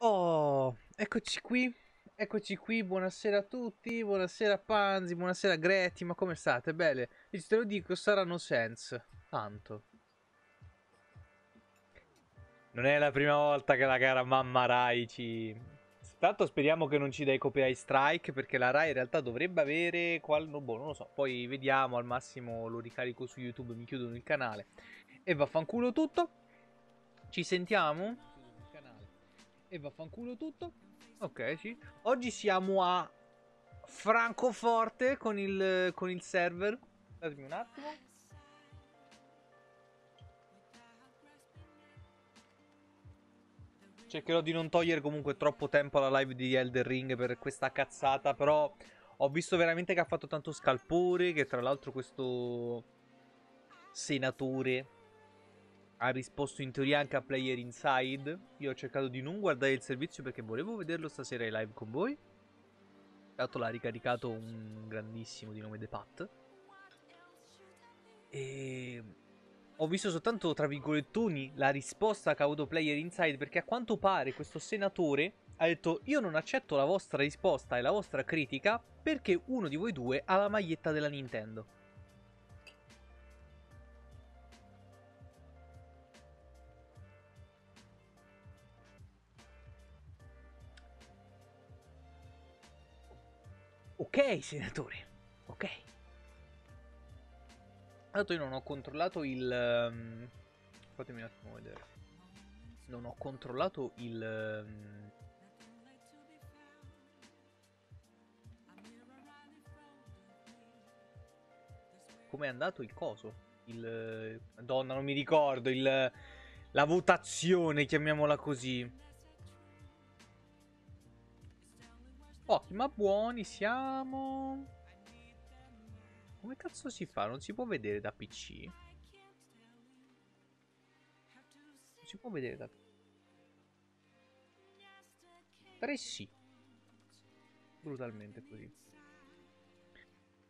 Oh, eccoci qui, eccoci qui, buonasera a tutti, buonasera Panzi, buonasera Gretti, ma come state? Bene, e te lo dico, saranno sense, tanto. Non è la prima volta che la gara mamma Rai ci... Tanto speriamo che non ci dai copyright strike, perché la Rai in realtà dovrebbe avere... Qual... Boh, non lo so, poi vediamo, al massimo lo ricarico su YouTube, mi chiudono il canale. E vaffanculo tutto, ci sentiamo? E vaffanculo tutto. Ok, sì. Oggi siamo a Francoforte con il, con il server. Datemi un attimo. Cercherò di non togliere comunque troppo tempo alla live di Elder Ring per questa cazzata, però ho visto veramente che ha fatto tanto scalpore, che tra l'altro questo senatore ha risposto in teoria anche a Player Inside. Io ho cercato di non guardare il servizio perché volevo vederlo stasera in live con voi. Tanto l'ha ricaricato un grandissimo di nome The Pat. E ho visto soltanto, tra virgolettoni, la risposta che ha avuto Player Inside perché a quanto pare questo senatore ha detto io non accetto la vostra risposta e la vostra critica perché uno di voi due ha la maglietta della Nintendo. Ok, senatore, ok. dato io non ho controllato il... Um, fatemi un attimo vedere. Non ho controllato il... Um, Come è andato il coso? Il... Eh, donna non mi ricordo, il... La votazione, chiamiamola così. Pochi ma buoni siamo... Come cazzo si fa? Non si può vedere da PC. Non si può vedere da... 3 sì. Brutalmente così.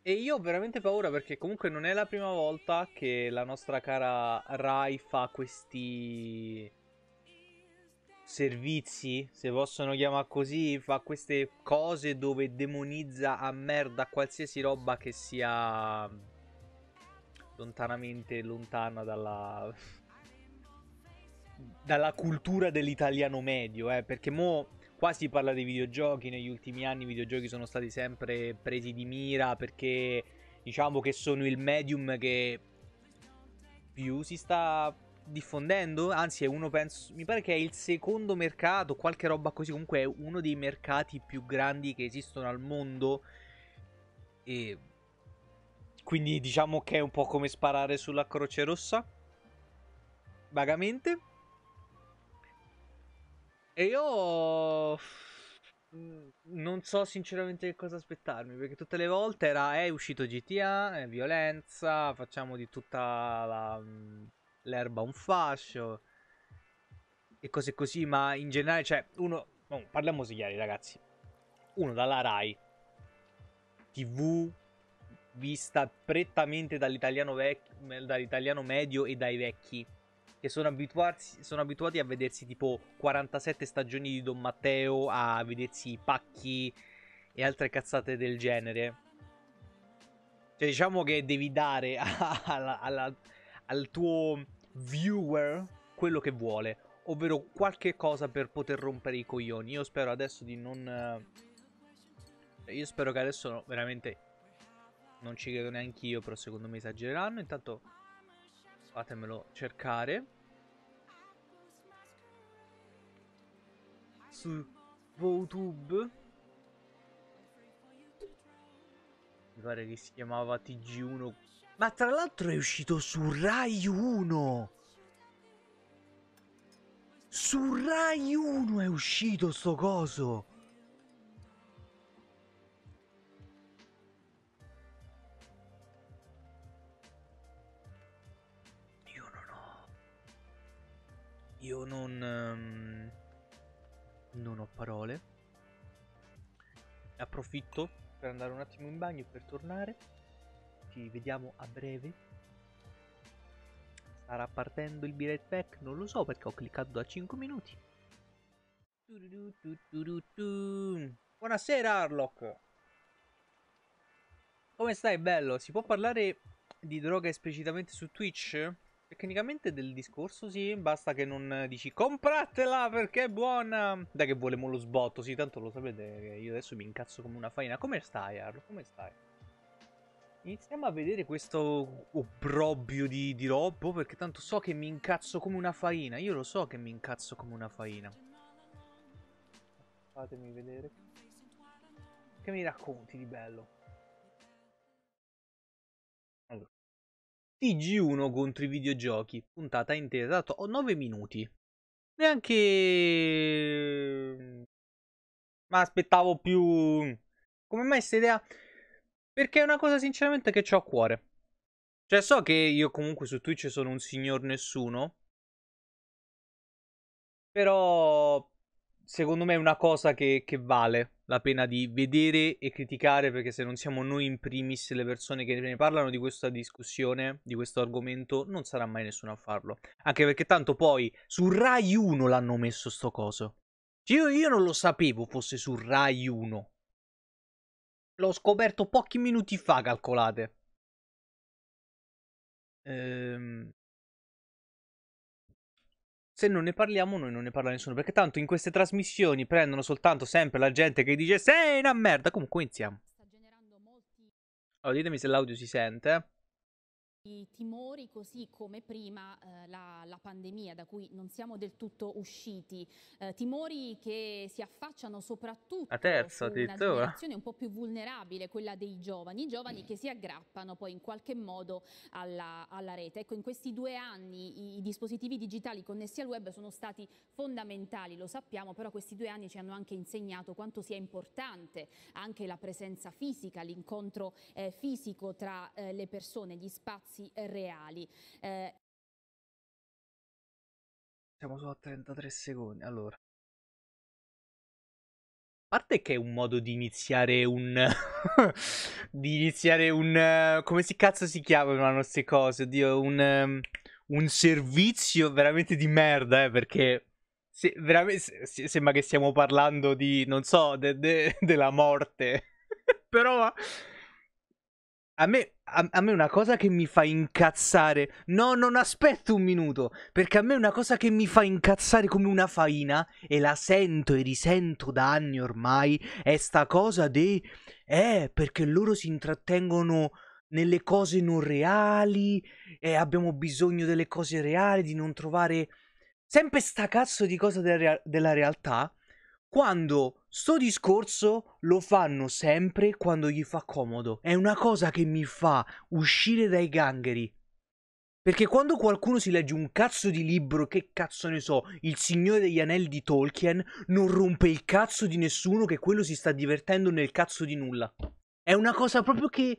E io ho veramente paura perché comunque non è la prima volta che la nostra cara Rai fa questi servizi, se possono chiamare così, fa queste cose dove demonizza a merda qualsiasi roba che sia mm, lontanamente lontana dalla dalla cultura dell'italiano medio, eh, perché mo qua si parla dei videogiochi, negli ultimi anni i videogiochi sono stati sempre presi di mira perché diciamo che sono il medium che più si sta diffondendo, anzi è uno, penso, mi pare che è il secondo mercato, qualche roba così, comunque è uno dei mercati più grandi che esistono al mondo e quindi diciamo che è un po' come sparare sulla Croce Rossa, vagamente. E io mm, non so sinceramente che cosa aspettarmi perché tutte le volte era eh, è uscito GTA, è violenza, facciamo di tutta la mm, l'erba un fascio e cose così, ma in generale, cioè, uno... No, oh, parliamoci chiari, ragazzi. Uno dalla RAI, TV vista prettamente dall'italiano, vec- dall'italiano medio e dai vecchi, che sono, sono abituati a vedersi tipo 47 stagioni di Don Matteo, a vedersi i pacchi e altre cazzate del genere. Cioè, diciamo che devi dare alla, alla, al tuo viewer quello che vuole, ovvero qualche cosa per poter rompere i coglioni. Io spero adesso di non... Eh, io spero che adesso no, veramente non ci credo neanche io, però secondo me esagereranno. Intanto fatemelo cercare. Su YouTube. Mi pare che si chiamava TG1 ma tra l'altro è uscito su Rai 1. Su Rai 1 è uscito sto coso. Io non ho... Io non... Um, non ho parole. Approfitto per andare un attimo in bagno e per tornare ci vediamo a breve. Starà partendo il Biret Pack, non lo so perché ho cliccato da 5 minuti. Buonasera Arlock. Come stai bello? Si può parlare di droga esplicitamente su Twitch? Tecnicamente del discorso sì, basta che non dici compratela perché è buona. Dai che vuole lo sbotto, sì, tanto lo sapete che io adesso mi incazzo come una faina. Come stai, Arlo? Come stai? Iniziamo a vedere questo obbrobio di, di robo perché tanto so che mi incazzo come una faina. Io lo so che mi incazzo come una faina. Fatemi vedere. Che mi racconti di bello? Allora. TG1 contro i videogiochi. Puntata intera. Dato ho 9 minuti. Neanche... Ma mm, aspettavo più... Come mai questa idea? Perché è una cosa sinceramente che ho a cuore. Cioè so che io comunque su Twitch sono un signor nessuno. Però secondo me è una cosa che, che vale la pena di vedere e criticare perché se non siamo noi in primis le persone che ne parlano di questa discussione, di questo argomento, non sarà mai nessuno a farlo. Anche perché tanto poi su Rai 1 l'hanno messo sto coso. Cioè, io, io non lo sapevo fosse su Rai 1. L'ho scoperto pochi minuti fa, calcolate. Ehm... Se non ne parliamo, noi non ne parla nessuno. Perché tanto in queste trasmissioni prendono soltanto sempre la gente che dice Sei una merda. Comunque iniziamo. Allora, ditemi se l'audio si sente. I timori, così come prima eh, la, la, pandemia, da cui non siamo del tutto usciti, eh, timori che si affacciano soprattutto a terzo, su una generazione un po' più vulnerabile, quella dei giovani, giovani che si aggrappano poi in qualche modo alla, alla rete. Ecco, in questi due anni i, i, dispositivi digitali connessi al web sono stati fondamentali, lo sappiamo, però questi due anni ci hanno anche insegnato quanto sia importante anche la presenza fisica, l'incontro eh, fisico tra eh, le persone, gli spazi spazi reali. Eh... Siamo solo a 33 secondi, allora. A parte che è un modo di iniziare un... di iniziare un... come si cazzo si chiamano queste cose? Oddio, un... Ehm, un servizio veramente di merda, eh, perché... Se, veramente, se, sembra che stiamo parlando di, non so, de, de, della morte. Però a me, a, a me una cosa che mi fa incazzare. No, non aspetto un minuto. Perché a me una cosa che mi fa incazzare come una faina. E la sento e risento da anni ormai. È sta cosa dei. Eh, perché loro si intrattengono nelle cose non reali. e abbiamo bisogno delle cose reali. Di non trovare. Sempre sta cazzo di cosa del rea- della realtà. Quando Sto discorso lo fanno sempre quando gli fa comodo. È una cosa che mi fa uscire dai gangheri. Perché quando qualcuno si legge un cazzo di libro, che cazzo ne so, Il Signore degli Anelli di Tolkien, non rompe il cazzo di nessuno che quello si sta divertendo nel cazzo di nulla. È una cosa proprio che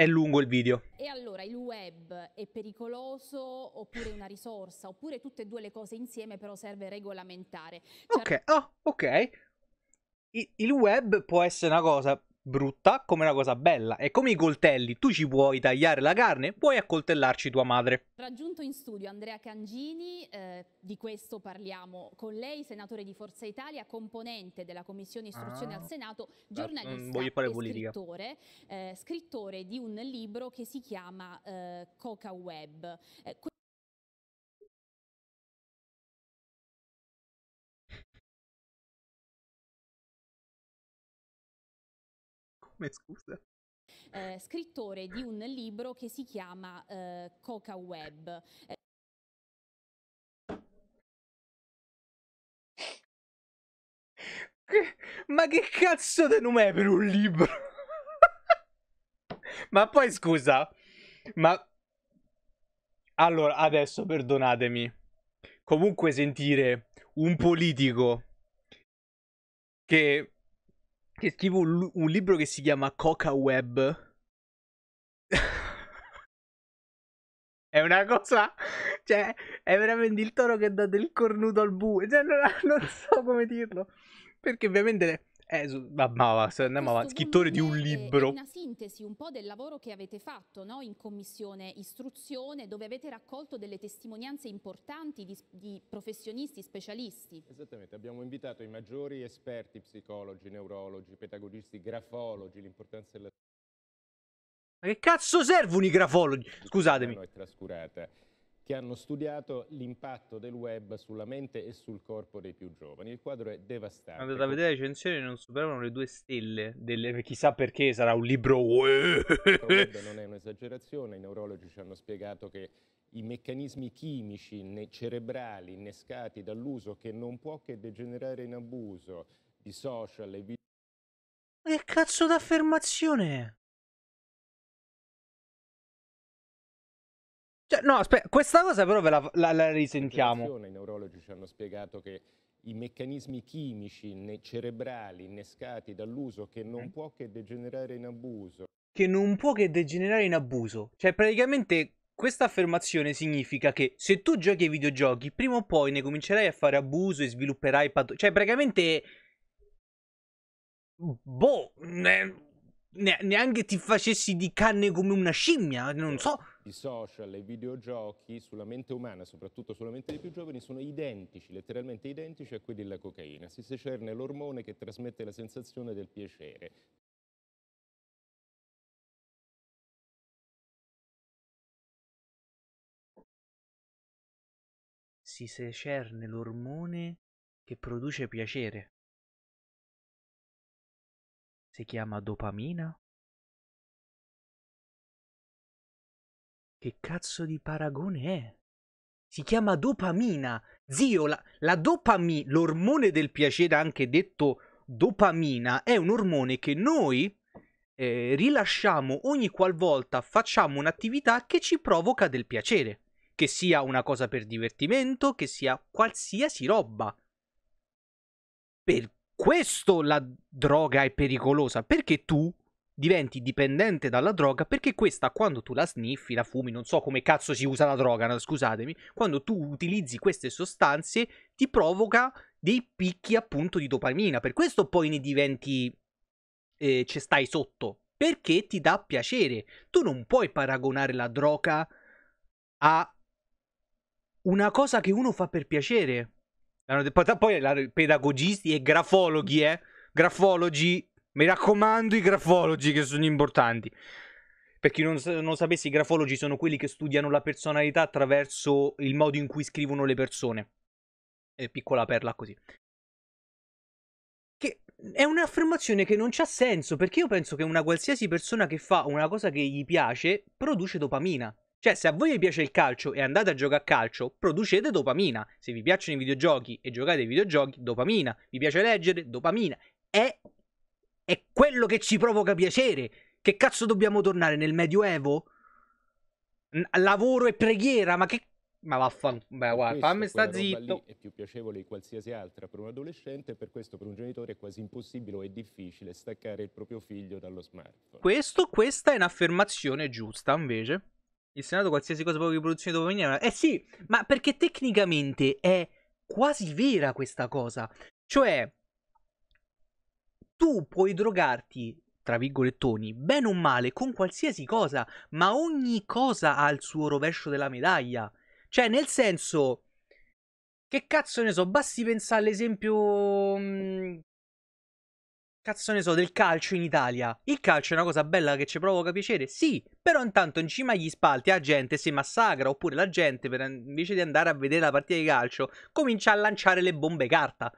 è lungo il video. E allora il web è pericoloso oppure una risorsa, oppure tutte e due le cose insieme però serve regolamentare. Cioè... Ok, oh, ok. il web può essere una cosa brutta come una cosa bella e come i coltelli tu ci puoi tagliare la carne, puoi accoltellarci tua madre. Raggiunto in studio Andrea Cangini, eh, di questo parliamo con lei, senatore di Forza Italia, componente della Commissione Istruzione ah, al Senato, eh, mm, giornalista e scrittore, eh, scrittore di un libro che si chiama eh, Coca Web. Eh, nome, scusa? Eh, scrittore di un libro che si chiama eh, Coca Web. Eh, Ma che cazzo di nome è per un libro? ma poi scusa, ma... Allora, adesso perdonatemi. Comunque sentire un politico che che scrivo un, un libro che si chiama Coca Web. È una cosa. Cioè, è veramente il toro che dà del cornuto al bue. Cioè, non, non, so come dirlo. Perché ovviamente eh, ma se andiamo avanti, scrittore di un libro. È una sintesi un po' del lavoro che avete fatto no? in commissione istruzione, dove avete raccolto delle testimonianze importanti di, di professionisti, specialisti. Esattamente, abbiamo invitato i maggiori esperti, psicologi, neurologi, pedagogisti, grafologi, l'importanza della... Ma che cazzo servono i grafologi? Scusatemi. è trascurata che hanno studiato l'impatto del web sulla mente e sul corpo dei più giovani. Il quadro è devastante. Andate a vedere le recensioni non superavano le due stelle, delle... chissà perché sarà un libro web. non è un'esagerazione, i neurologi ci hanno spiegato che i meccanismi chimici cerebrali innescati dall'uso che non può che degenerare in abuso di social e video... Che cazzo d'affermazione è? Cioè, no, aspetta, questa cosa però ve la, la, la risentiamo. I neurologi ci hanno spiegato che i meccanismi chimici cerebrali innescati dall'uso che non mm. può che degenerare in abuso. Che non può che degenerare in abuso. Cioè, praticamente questa affermazione significa che se tu giochi ai videogiochi, prima o poi ne comincerai a fare abuso e svilupperai pato... Cioè, praticamente... Boh, ne... neanche ti facessi di canne come una scimmia, non certo. so i social e i videogiochi sulla mente umana, soprattutto sulla mente dei più giovani, sono identici, letteralmente identici a quelli della cocaina. Si secerne l'ormone che trasmette la sensazione del piacere. Si secerne l'ormone che produce piacere. Si chiama dopamina Che cazzo di paragone è? Si chiama dopamina. Zio, la, la dopamina, l'ormone del piacere, anche detto dopamina, è un ormone che noi eh, rilasciamo ogni qualvolta facciamo un'attività che ci provoca del piacere. Che sia una cosa per divertimento, che sia qualsiasi roba. Per questo la droga è pericolosa, perché tu diventi dipendente dalla droga perché questa quando tu la sniffi, la fumi, non so come cazzo si usa la droga, no? scusatemi, quando tu utilizzi queste sostanze ti provoca dei picchi appunto di dopamina, per questo poi ne diventi eh, ci stai sotto, perché ti dà piacere. Tu non puoi paragonare la droga a una cosa che uno fa per piacere. Poi pedagogisti e grafologhi, eh? Grafologi mi raccomando i grafologi che sono importanti. Per chi non, non sapesse, i grafologi sono quelli che studiano la personalità attraverso il modo in cui scrivono le persone. Eh, piccola perla così. Che è un'affermazione che non c'ha senso, perché io penso che una qualsiasi persona che fa una cosa che gli piace produce dopamina. Cioè, se a voi vi piace il calcio e andate a giocare a calcio, producete dopamina. Se vi piacciono i videogiochi e giocate ai videogiochi, dopamina. Vi piace leggere, dopamina. È è quello che ci provoca piacere. Che cazzo dobbiamo tornare nel Medioevo? lavoro e preghiera, ma che ma vaffanculo, Beh, guarda, fammi sta zitto. È più piacevole di qualsiasi altra per un adolescente, per questo per un genitore è quasi impossibile o è difficile staccare il proprio figlio dallo smartphone. Questo, questa è un'affermazione giusta, invece. Il Senato qualsiasi cosa proprio di produzione dove venire. Eh sì, ma perché tecnicamente è quasi vera questa cosa. Cioè, tu puoi drogarti tra virgolettoni, bene o male, con qualsiasi cosa, ma ogni cosa ha il suo rovescio della medaglia. Cioè, nel senso, che cazzo ne so, basti pensare all'esempio... Mm, cazzo ne so, del calcio in Italia. Il calcio è una cosa bella che ci provoca piacere, sì, però intanto in cima agli spalti la gente si massacra, oppure la gente, per, invece di andare a vedere la partita di calcio, comincia a lanciare le bombe carta.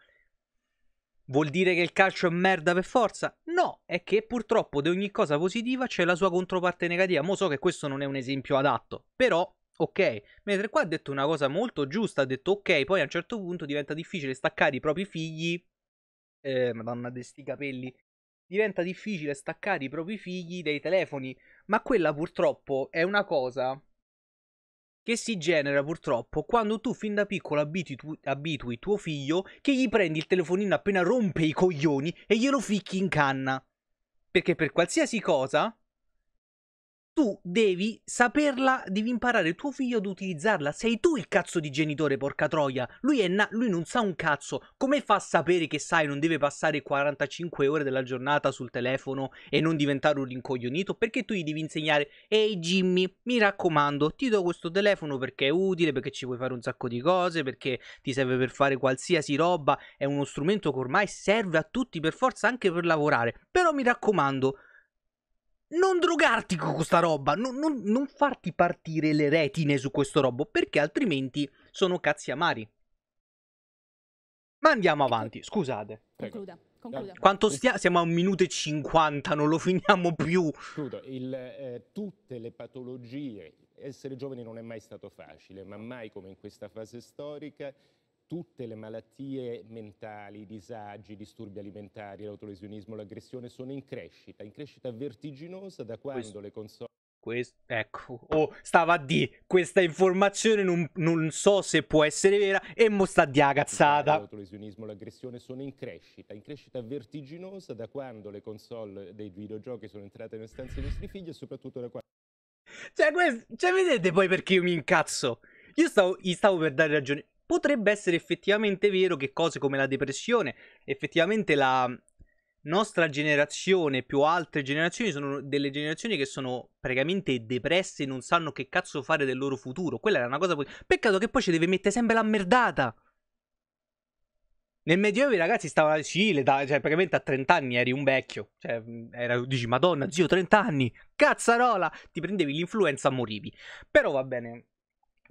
Vuol dire che il calcio è merda per forza? No, è che purtroppo di ogni cosa positiva c'è la sua controparte negativa. Mo so che questo non è un esempio adatto, però ok. Mentre qua ha detto una cosa molto giusta, ha detto ok, poi a un certo punto diventa difficile staccare i propri figli. Eh, madonna, di sti capelli. Diventa difficile staccare i propri figli dai telefoni. Ma quella purtroppo è una cosa che si genera purtroppo quando tu fin da piccolo abitui, tu, abitui tuo figlio che gli prendi il telefonino appena rompe i coglioni e glielo ficchi in canna. Perché per qualsiasi cosa tu devi saperla, devi imparare tuo figlio ad utilizzarla. Sei tu il cazzo di genitore, porca troia. Lui, na- lui non sa un cazzo. Come fa a sapere che sai, non deve passare 45 ore della giornata sul telefono e non diventare un rincoglionito? Perché tu gli devi insegnare, ehi Jimmy, mi raccomando, ti do questo telefono perché è utile, perché ci puoi fare un sacco di cose, perché ti serve per fare qualsiasi roba. È uno strumento che ormai serve a tutti per forza anche per lavorare. Però mi raccomando non drogarti con questa roba, non, non, non, farti partire le retine su questo robo, perché altrimenti sono cazzi amari. Ma andiamo avanti, scusate. Concluda. concluda. Quanto stia- siamo a un minuto e cinquanta, non lo finiamo più. Il, eh, tutte le patologie, essere giovani non è mai stato facile, ma mai come in questa fase storica tutte le malattie mentali, i disagi, i disturbi alimentari, l'autolesionismo, l'aggressione sono in crescita, in crescita vertiginosa da quando questo, le console... Questo, ecco, oh, stava a D, questa informazione non, non, so se può essere vera e mo sta di cazzata. L'autolesionismo, l'aggressione sono in crescita, in crescita vertiginosa da quando le console dei videogiochi sono entrate nelle stanze dei nostri figli e soprattutto da quando... Cioè, questo, cioè vedete poi perché io mi incazzo? Io stavo, gli stavo per dare ragione potrebbe essere effettivamente vero che cose come la depressione, effettivamente la nostra generazione più altre generazioni sono delle generazioni che sono praticamente depresse e non sanno che cazzo fare del loro futuro. Quella era una cosa... Peccato che poi ci deve mettere sempre la merdata. Nel Medioevo i ragazzi stavano... Sì, l'età, cioè praticamente a 30 anni eri un vecchio. Cioè, era, dici, madonna, zio, 30 anni, cazzarola! Ti prendevi l'influenza, morivi. Però va bene,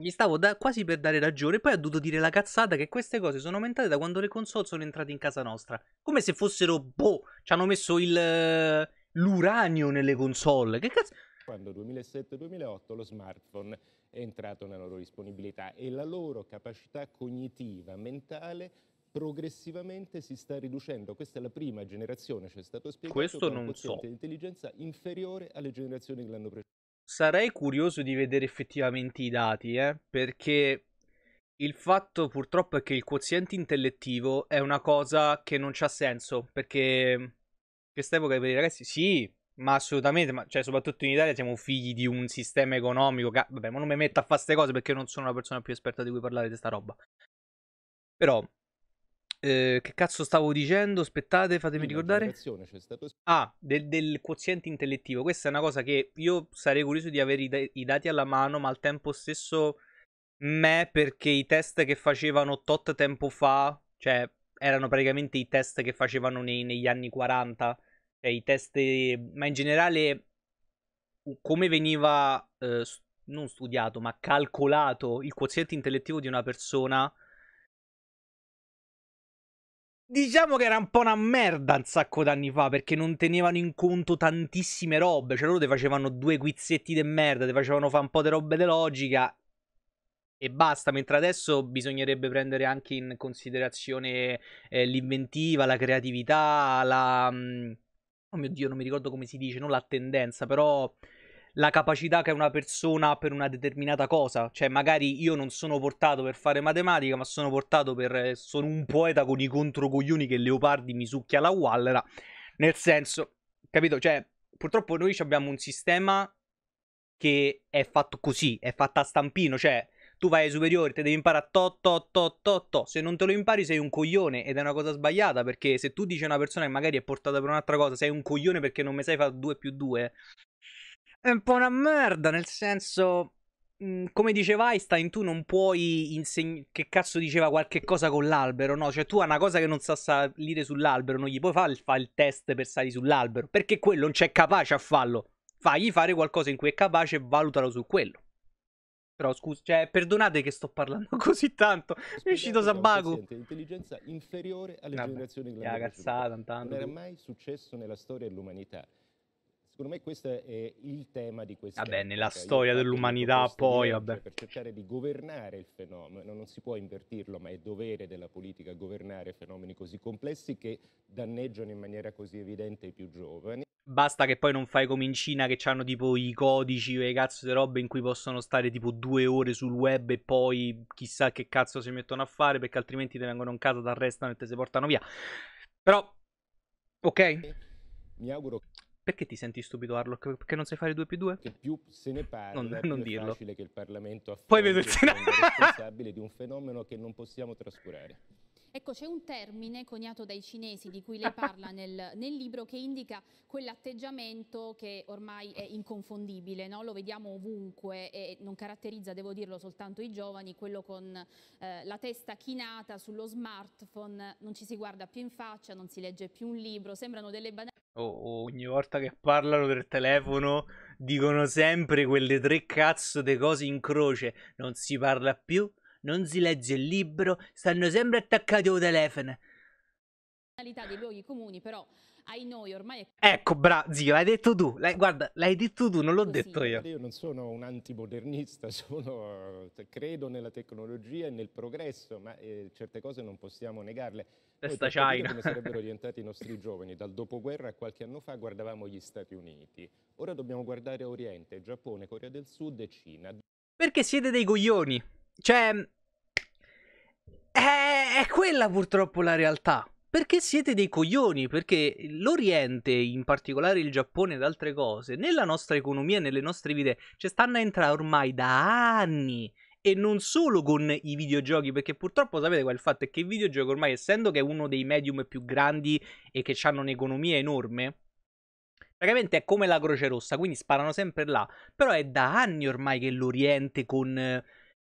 gli stavo da- quasi per dare ragione, poi ha dovuto dire la cazzata che queste cose sono aumentate da quando le console sono entrate in casa nostra. Come se fossero, boh, ci hanno messo il, l'uranio nelle console. Che cazzo? Quando 2007-2008 lo smartphone è entrato nella loro disponibilità e la loro capacità cognitiva, mentale, progressivamente si sta riducendo. Questa è la prima generazione, ci cioè è stato spiegato, Questo non so. intelligenza inferiore alle generazioni che l'hanno preceduta sarei curioso di vedere effettivamente i dati, eh, perché il fatto purtroppo è che il quoziente intellettivo è una cosa che non c'ha senso, perché in quest'epoca per i ragazzi sì, ma assolutamente, ma, cioè, soprattutto in Italia siamo figli di un sistema economico che, vabbè, ma non mi metto a fare queste cose perché non sono la persona più esperta di cui parlare di sta roba. Però Ehm, che cazzo stavo dicendo? Aspettate, fatemi ricordare. Ah, del, del, quoziente intellettivo. Questa è una cosa che io sarei curioso di avere i, da- i dati alla mano, ma al tempo stesso me perché i test che facevano tot tempo fa, cioè erano praticamente i test che facevano nei, negli anni 40, cioè i test, ma in generale come veniva eh, non studiato, ma calcolato il quoziente intellettivo di una persona Diciamo che era un po' una merda un sacco d'anni fa perché non tenevano in conto tantissime robe. Cioè, loro ti facevano due guizzetti de merda, ti facevano fare un po' di robe de logica e basta, mentre adesso bisognerebbe prendere anche in considerazione eh, l'inventiva, la creatività, la... Mm, oh mio Dio, non mi ricordo come si dice, non la tendenza, però la capacità che una persona ha per una determinata cosa. Cioè, magari io non sono portato per fare matematica, ma sono portato per. Eh, sono un poeta con i controcoglioni che Leopardi mi succhia la wallera. Nel senso, capito? Cioè, purtroppo noi abbiamo un sistema che è fatto così, è fatto a stampino, cioè. Tu vai ai superiori, te devi imparare a to, to, to, to, to. Se non te lo impari sei un coglione ed è una cosa sbagliata perché se tu dici a una persona che magari è portata per un'altra cosa, sei un coglione perché non mi sai fare 2 più 2, è un po' una merda, nel senso mhmm, come diceva Einstein, tu non puoi insegnare. Che cazzo diceva qualche cosa con l'albero? No, cioè tu hai una cosa che non sa salire sull'albero, non gli puoi fare il, fa il test per salire sull'albero, perché quello non c'è capace a farlo. Fagli fare qualcosa in cui è capace e valutalo su quello. Però scusa, cioè, perdonate che sto parlando così tanto. Mi è uscito Sabago. Intelligenza inferiore alle Vabbè, generazioni che l'hanno cazzata, intanto. Non era mai successo nella storia dell'umanità Secondo me questo è il tema di questa... Vabbè, nella epoca. storia dell'umanità poi, vabbè. Per cercare di governare il fenomeno, non si può invertirlo, ma è dovere della politica governare fenomeni così complessi che danneggiano in maniera così evidente i più giovani. Basta che poi non fai come in Cina che hanno tipo i codici o le cazzo di robe in cui possono stare tipo due ore sul web e poi chissà che cazzo si mettono a fare perché altrimenti ti vengono in casa, ti arrestano e te si portano via. Però, ok? Mi auguro che perché ti senti stupido, Arlock? Perché non sai fare 2 più 2? Che più se ne parla, non, non dirlo. facile che il Parlamento affronti Poi vedo il Senato responsabile di un fenomeno che non possiamo trascurare. Ecco, c'è un termine coniato dai cinesi di cui lei parla nel, nel libro che indica quell'atteggiamento che ormai è inconfondibile, no? lo vediamo ovunque e non caratterizza, devo dirlo, soltanto i giovani, quello con eh, la testa chinata sullo smartphone, non ci si guarda più in faccia, non si legge più un libro, sembrano delle banane. Oh, ogni volta che parlano del telefono dicono sempre quelle tre cazzo di cose in croce. Non si parla più, non si legge il libro, stanno sempre attaccati al telefono. dei luoghi comuni, però ai noi ormai è... Ecco, bravo, zio, l'hai detto tu. L'hai, guarda, l'hai detto tu, non l'ho sì. detto io. Io non sono un antimodernista, sono, eh, credo nella tecnologia e nel progresso, ma eh, certe cose non possiamo negarle. Testa China. Come sarebbero diventati i nostri giovani? Dal dopoguerra a qualche anno fa guardavamo gli Stati Uniti. Ora dobbiamo guardare Oriente, Giappone, Corea del Sud e Cina. Perché siete dei coglioni? Cioè, è, è quella purtroppo la realtà. Perché siete dei coglioni? Perché l'Oriente, in particolare il Giappone ed altre cose, nella nostra economia, e nelle nostre vite, ci stanno a entrare ormai da anni. E non solo con i videogiochi, perché purtroppo sapete qual è il fatto? È che il videogioco ormai, essendo che è uno dei medium più grandi e che hanno un'economia enorme, praticamente è come la Croce Rossa, quindi sparano sempre là. Però è da anni ormai che l'Oriente con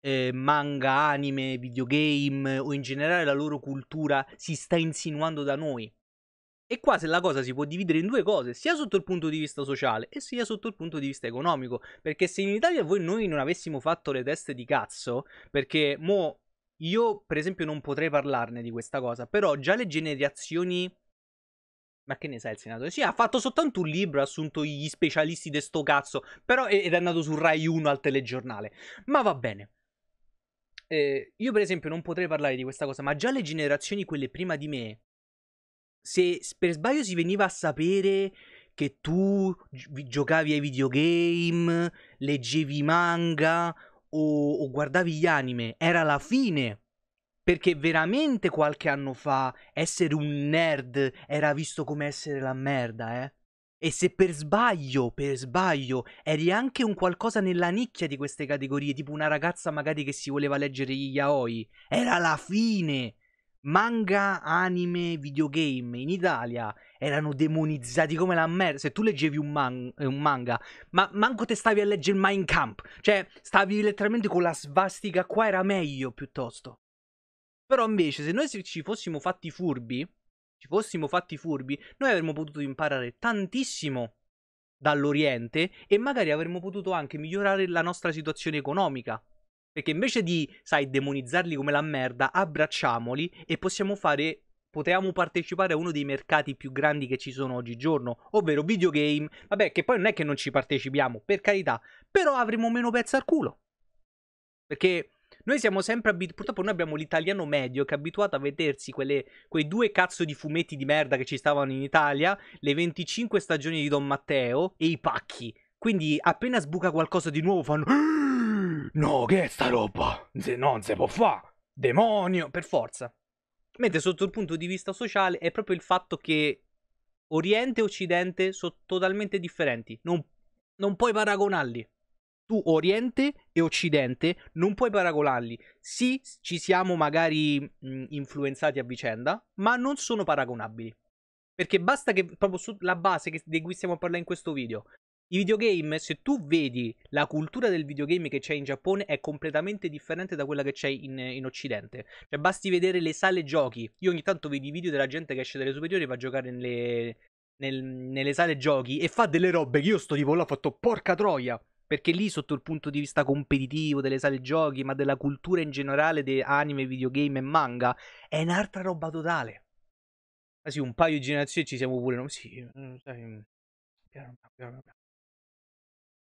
eh, manga, anime, videogame o in generale la loro cultura si sta insinuando da noi. E qua se la cosa si può dividere in due cose, sia sotto il punto di vista sociale e sia sotto il punto di vista economico, perché se in Italia voi noi non avessimo fatto le teste di cazzo, perché mo io per esempio non potrei parlarne di questa cosa, però già le generazioni ma che ne sai il senatore? Sì, ha fatto soltanto un libro, ha assunto gli specialisti di sto cazzo, però ed è andato su Rai 1 al telegiornale. Ma va bene eh, io per esempio non potrei parlare di questa cosa, ma già le generazioni, quelle prima di me, se per sbaglio si veniva a sapere che tu gi- giocavi ai videogame, leggevi manga o, o guardavi gli anime, era la fine. Perché veramente qualche anno fa essere un nerd era visto come essere la merda, eh. E se per sbaglio, per sbaglio, eri anche un qualcosa nella nicchia di queste categorie, tipo una ragazza magari che si voleva leggere gli yaoi, era la fine! Manga, anime, videogame in Italia erano demonizzati come la merda. Se tu leggevi un, man- un, manga, ma manco te stavi a leggere il Mein cioè stavi letteralmente con la svastica qua, era meglio piuttosto. Però invece, se noi ci fossimo fatti furbi, ci fossimo fatti furbi, noi avremmo potuto imparare tantissimo dall'Oriente e magari avremmo potuto anche migliorare la nostra situazione economica. Perché invece di, sai, demonizzarli come la merda, abbracciamoli e possiamo fare. Potevamo partecipare a uno dei mercati più grandi che ci sono oggigiorno, ovvero videogame. Vabbè, che poi non è che non ci partecipiamo, per carità, però avremo meno pezzi al culo. Perché noi siamo sempre abituati. Purtroppo noi abbiamo l'italiano medio che è abituato a vedersi quelle, quei due cazzo di fumetti di merda che ci stavano in Italia, le 25 stagioni di Don Matteo e i pacchi. Quindi appena sbuca qualcosa di nuovo fanno. Ah, no, che è sta roba? Se non se può fare! Demonio! Per forza. Mentre sotto il punto di vista sociale è proprio il fatto che Oriente e Occidente sono totalmente differenti. Non, non puoi paragonarli tu Oriente e Occidente non puoi paragonarli. Sì, ci siamo magari mh, influenzati a vicenda, ma non sono paragonabili. Perché basta che proprio sulla base che, di cui stiamo parlando in questo video. I videogame, se tu vedi la cultura del videogame che c'è in Giappone, è completamente differente da quella che c'è in, in Occidente. Cioè, basti vedere le sale giochi. Io ogni tanto vedo i video della gente che esce dalle superiori e va a giocare nelle, nel, nelle sale giochi e fa delle robe che io sto tipo là ho fatto porca troia. Perché lì, sotto il punto di vista competitivo delle sale giochi, ma della cultura in generale di anime, videogame e manga, è un'altra roba totale. Ah sì, un paio di generazioni ci siamo pure. No? Sì, mm, sai, mm, piano, piano, piano.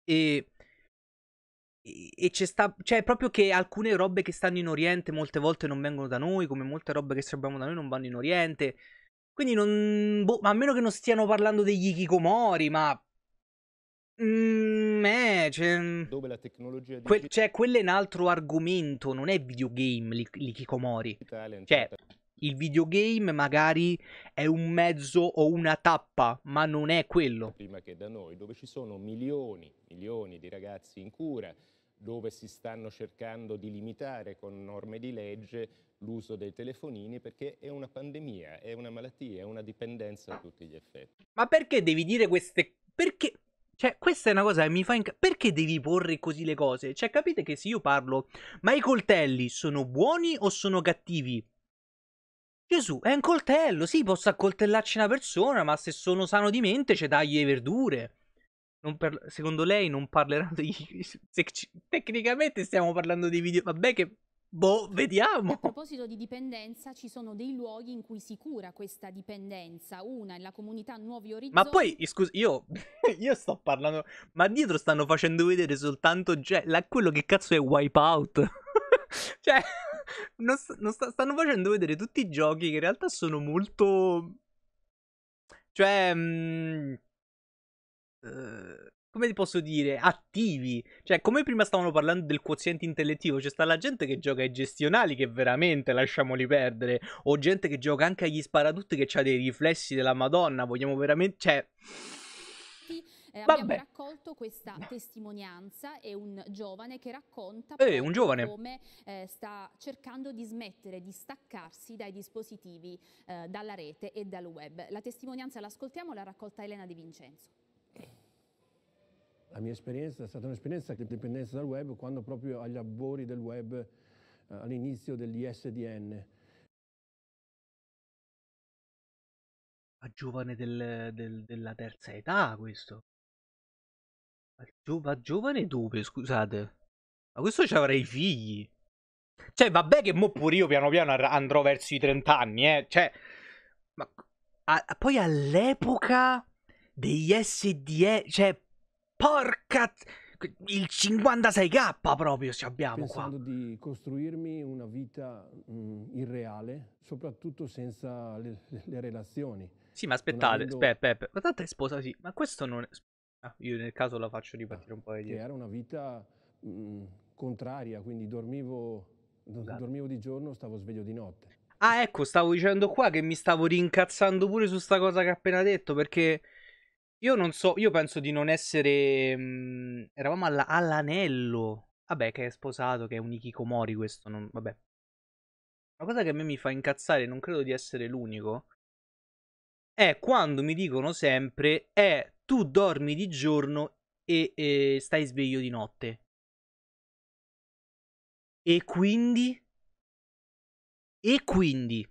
E e c'è sta, cioè proprio che alcune robe che stanno in Oriente molte volte non vengono da noi, come molte robe che abbiamo da noi non vanno in Oriente. Quindi non, boh, ma a meno che non stiano parlando degli Kikomori, ma... Mmm me c'è... Cioè, mm, dove la tecnologia Que- cioè, quello è un altro argomento, non è videogame l'ikikomori. Cioè, certo. il videogame magari è un mezzo o una tappa, ma non è quello. Prima che da noi, dove ci sono milioni, milioni di ragazzi in cura, dove si stanno cercando di limitare con norme di legge l'uso dei telefonini perché è una pandemia, è una malattia, è una dipendenza a tutti gli effetti. Ma perché devi dire queste... Perché, cioè, questa è una cosa che mi fa incazzare. Perché devi porre così le cose? Cioè, capite che se io parlo, ma i coltelli sono buoni o sono cattivi? Gesù, è un coltello, sì, posso accoltellarci una persona, ma se sono sano di mente, c'è tagli le verdure. Parla... secondo lei non parleranno di... tecnicamente stiamo parlando di video... Vabbè che Boh, vediamo. A proposito di dipendenza, ci sono dei luoghi in cui si cura questa dipendenza. Una è la comunità Nuovi Orizzonti. Ma poi, scusa, io, io, sto parlando. Ma dietro stanno facendo vedere soltanto ge- la, quello che cazzo è Wipeout. cioè, non, non sta, stanno facendo vedere tutti i giochi che in realtà sono molto. Cioè. Mh, mm, eh, uh, come posso dire, attivi. Cioè, come prima stavano parlando del quoziente intellettivo, c'è sta la gente che gioca ai gestionali che veramente lasciamoli perdere, o gente che gioca anche agli sparadutti che ha dei riflessi della Madonna, vogliamo veramente... Cioè... Eh, abbiamo Vabbè. raccolto questa testimonianza e un giovane che racconta eh, giovane. come eh, sta cercando di smettere di staccarsi dai dispositivi, eh, dalla rete e dal web. La testimonianza l'ascoltiamo, l'ha raccolta Elena De Vincenzo. La mia esperienza è stata un'esperienza di dipendenza dal web quando proprio agli abbori del web, eh, all'inizio degli SDN. A giovane del, del, della terza età questo. Ma, gio, ma giovane dove, scusate? Ma questo ci avrei figli. Cioè, vabbè che mo pure io piano piano andrò verso i 30 anni, eh. Cioè, ma a, poi all'epoca degli SDN, cioè Porca... Il 56k proprio ci abbiamo Pensando qua. di costruirmi una vita mh, mm, irreale, soprattutto senza le, le relazioni. Sì, ma aspettate, avendo... aspetta, aspetta. Ma tanto è sposa, sì. Ma questo non è... Ah, io nel caso la faccio ripartire un po' di Che era una vita mh, mm, contraria, quindi dormivo, esatto. dormivo di giorno, stavo sveglio di notte. Ah, ecco, stavo dicendo qua che mi stavo rincazzando pure su sta cosa che ha appena detto, perché io non so, io penso di non essere. mm, eravamo alla- all'anello. Vabbè, che è sposato, che è un Ikikomori questo. Non, vabbè. La cosa che a me mi fa incazzare, non credo di essere l'unico, è quando mi dicono sempre: è eh, tu dormi di giorno e, eh, stai sveglio di notte. E quindi? E quindi?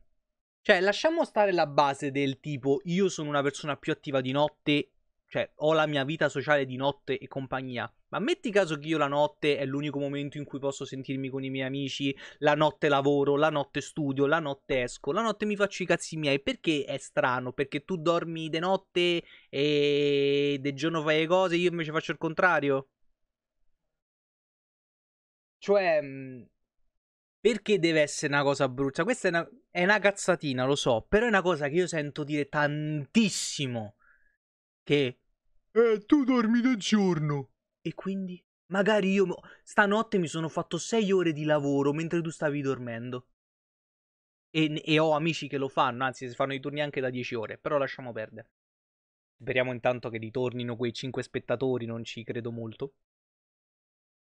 Cioè, lasciamo stare la base del tipo io sono una persona più attiva di notte cioè ho la mia vita sociale di notte e compagnia. Ma metti caso che io la notte è l'unico momento in cui posso sentirmi con i miei amici, la notte lavoro, la notte studio, la notte esco, la notte mi faccio i cazzi miei, perché è strano? Perché tu dormi de notte e de giorno fai le cose, io invece faccio il contrario? Cioè, mm, perché deve essere una cosa brutta? Questa è una, è una cazzatina, lo so, però è una cosa che io sento dire tantissimo che? Eh, tu dormi da giorno. E quindi? Magari io stanotte mi sono fatto sei ore di lavoro mentre tu stavi dormendo. E, e ho amici che lo fanno, anzi, si fanno i turni anche da dieci ore, però lasciamo perdere. Speriamo intanto che ritornino quei cinque spettatori, non ci credo molto.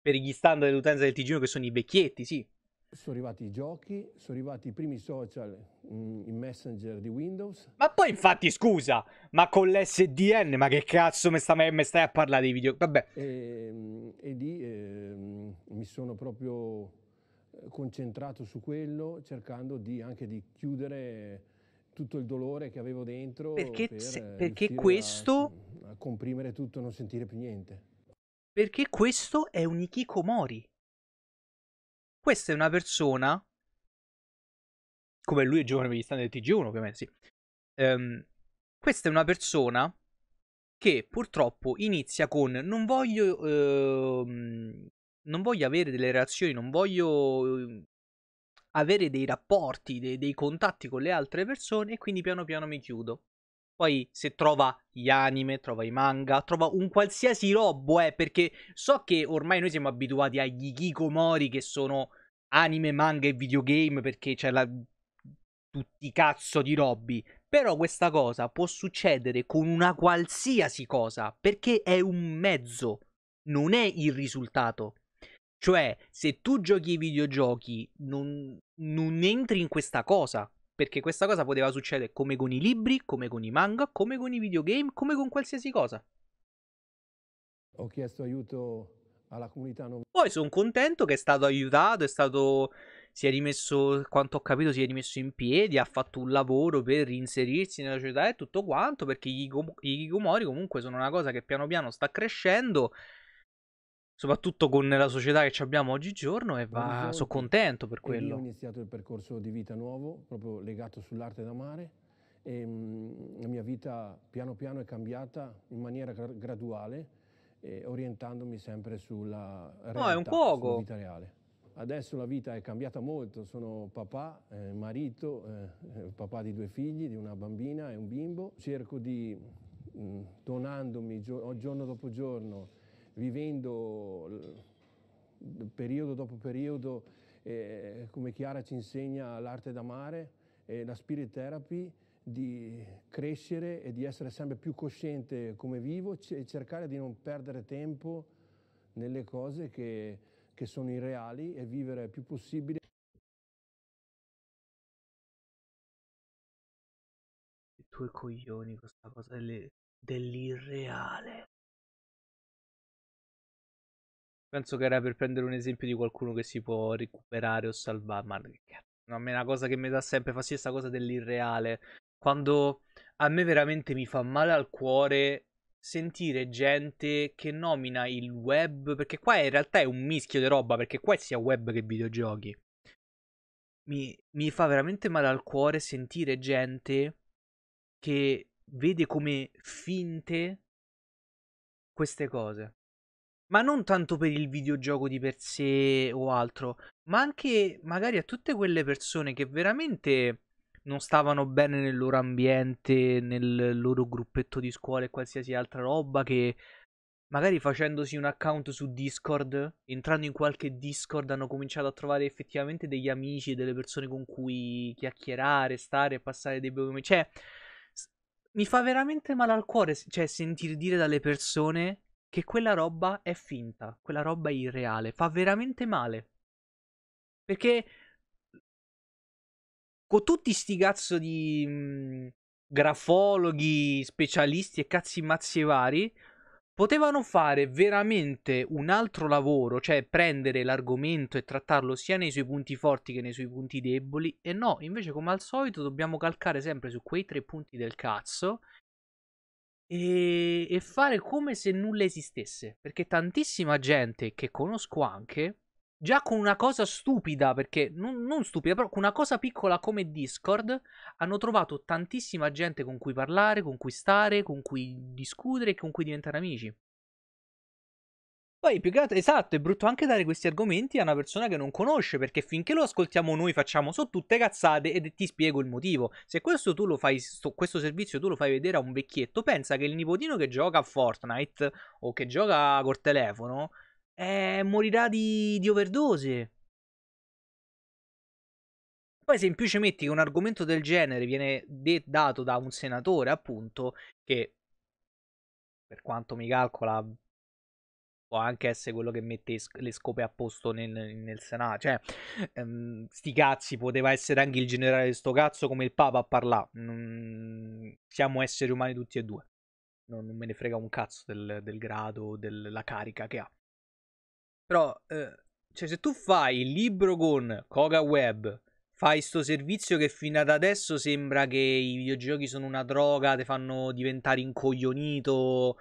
Per gli standard dell'utenza del TG1 che sono i vecchietti, sì, sono arrivati i giochi, sono arrivati i primi social mm, in Messenger di Windows. Ma poi infatti scusa, ma con l'SDN, ma che cazzo mi stai, stai, a parlare dei video? Vabbè. Ehm, e, e lì eh, mi sono proprio eh, concentrato su quello, cercando di, anche di chiudere tutto il dolore che avevo dentro. Perché, per se, eh, perché questo... A, a comprimere tutto, non sentire più niente. Perché questo è un Ikikomori. Questa è una persona, come lui è giovane per gli standard del TG1 ovviamente, sì. Um, questa è una persona che purtroppo inizia con non voglio, uh, non voglio avere delle relazioni, non voglio ehm, avere dei rapporti, dei, dei contatti con le altre persone e quindi piano piano mi chiudo. Poi se trova gli anime, trova i manga, trova un qualsiasi robo, eh, perché so che ormai noi siamo abituati agli Kikomori che sono anime, manga e videogame perché c'è la... tutti cazzo di robby. Però questa cosa può succedere con una qualsiasi cosa, perché è un mezzo, non è il risultato. Cioè, se tu giochi ai videogiochi, non, non entri in questa cosa. Perché questa cosa poteva succedere come con i libri, come con i manga, come con i videogame, come con qualsiasi cosa. Ho chiesto aiuto alla comunità non... Poi sono contento che è stato aiutato, è stato... Si è rimesso, quanto ho capito, si è rimesso in piedi, ha fatto un lavoro per reinserirsi nella società e tutto quanto, perché i gli comunque sono una cosa che piano piano sta crescendo soprattutto con la società che abbiamo oggigiorno e va, sono contento per quello. Io ho iniziato il percorso di vita nuovo, proprio legato sull'arte d'amare e ehm, mh, la mia vita piano piano è cambiata in maniera gra- graduale, eh, orientandomi sempre sulla oh, realtà, no, sulla vita reale. Adesso la vita è cambiata molto, sono papà, eh, marito, eh, eh papà di due figli, di una bambina e un bimbo. Cerco di, mh, mm, donandomi gio- giorno dopo giorno, vivendo periodo dopo periodo, eh, come Chiara ci insegna, l'arte d'amare, eh, la spirit therapy, di crescere e di essere sempre più cosciente come vivo e cercare di non perdere tempo nelle cose che, che sono irreali e vivere il più possibile. I tuoi coglioni questa cosa dell'irreale. Penso che era per prendere un esempio di qualcuno che si può recuperare o salvare. Ma no, a me è una cosa che mi dà sempre fastidio, questa cosa dell'irreale. Quando a me veramente mi fa male al cuore sentire gente che nomina il web, perché qua in realtà è un mischio di roba, perché qua è sia web che videogiochi. Mi, mi fa veramente male al cuore sentire gente che vede come finte queste cose ma non tanto per il videogioco di per sé o altro, ma anche magari a tutte quelle persone che veramente non stavano bene nel loro ambiente, nel loro gruppetto di scuola e qualsiasi altra roba, che magari facendosi un account su Discord, entrando in qualche Discord, hanno cominciato a trovare effettivamente degli amici, e delle persone con cui chiacchierare, stare e passare dei bei momenti. Cioè, mi fa veramente male al cuore, cioè, sentire dire dalle persone che quella roba è finta, quella roba è irreale, fa veramente male. Perché con tutti sti cazzo di mh, mhmm, grafologhi, specialisti e cazzi mazzi vari, potevano fare veramente un altro lavoro, cioè prendere l'argomento e trattarlo sia nei suoi punti forti che nei suoi punti deboli, e no, invece come al solito dobbiamo calcare sempre su quei tre punti del cazzo e, e fare come se nulla esistesse. Perché tantissima gente che conosco anche, già con una cosa stupida, perché non, non, stupida, però con una cosa piccola come Discord, hanno trovato tantissima gente con cui parlare, con cui stare, con cui discutere, con cui diventare amici. Poi più che altro, esatto, è brutto anche dare questi argomenti a una persona che non conosce, perché finché lo ascoltiamo noi facciamo su tutte cazzate ed ti spiego il motivo. Se questo tu lo fai, questo servizio tu lo fai vedere a un vecchietto, pensa che il nipotino che gioca a Fortnite o che gioca col telefono eh, morirà di, di overdose. Poi se in più ci metti che un argomento del genere viene de- dato da un senatore, appunto, che per quanto mi calcola può anche essere quello che mette le scope a posto nel, nel Senato. Cioè, ehm, sti cazzi, poteva essere anche il generale di sto cazzo come il Papa a parlare. Mm, siamo esseri umani tutti e due. Non, non, me ne frega un cazzo del, del grado, della carica che ha. Però, eh, cioè, se tu fai il libro con Coca Web, fai sto servizio che fino ad adesso sembra che i videogiochi sono una droga, ti fanno diventare incoglionito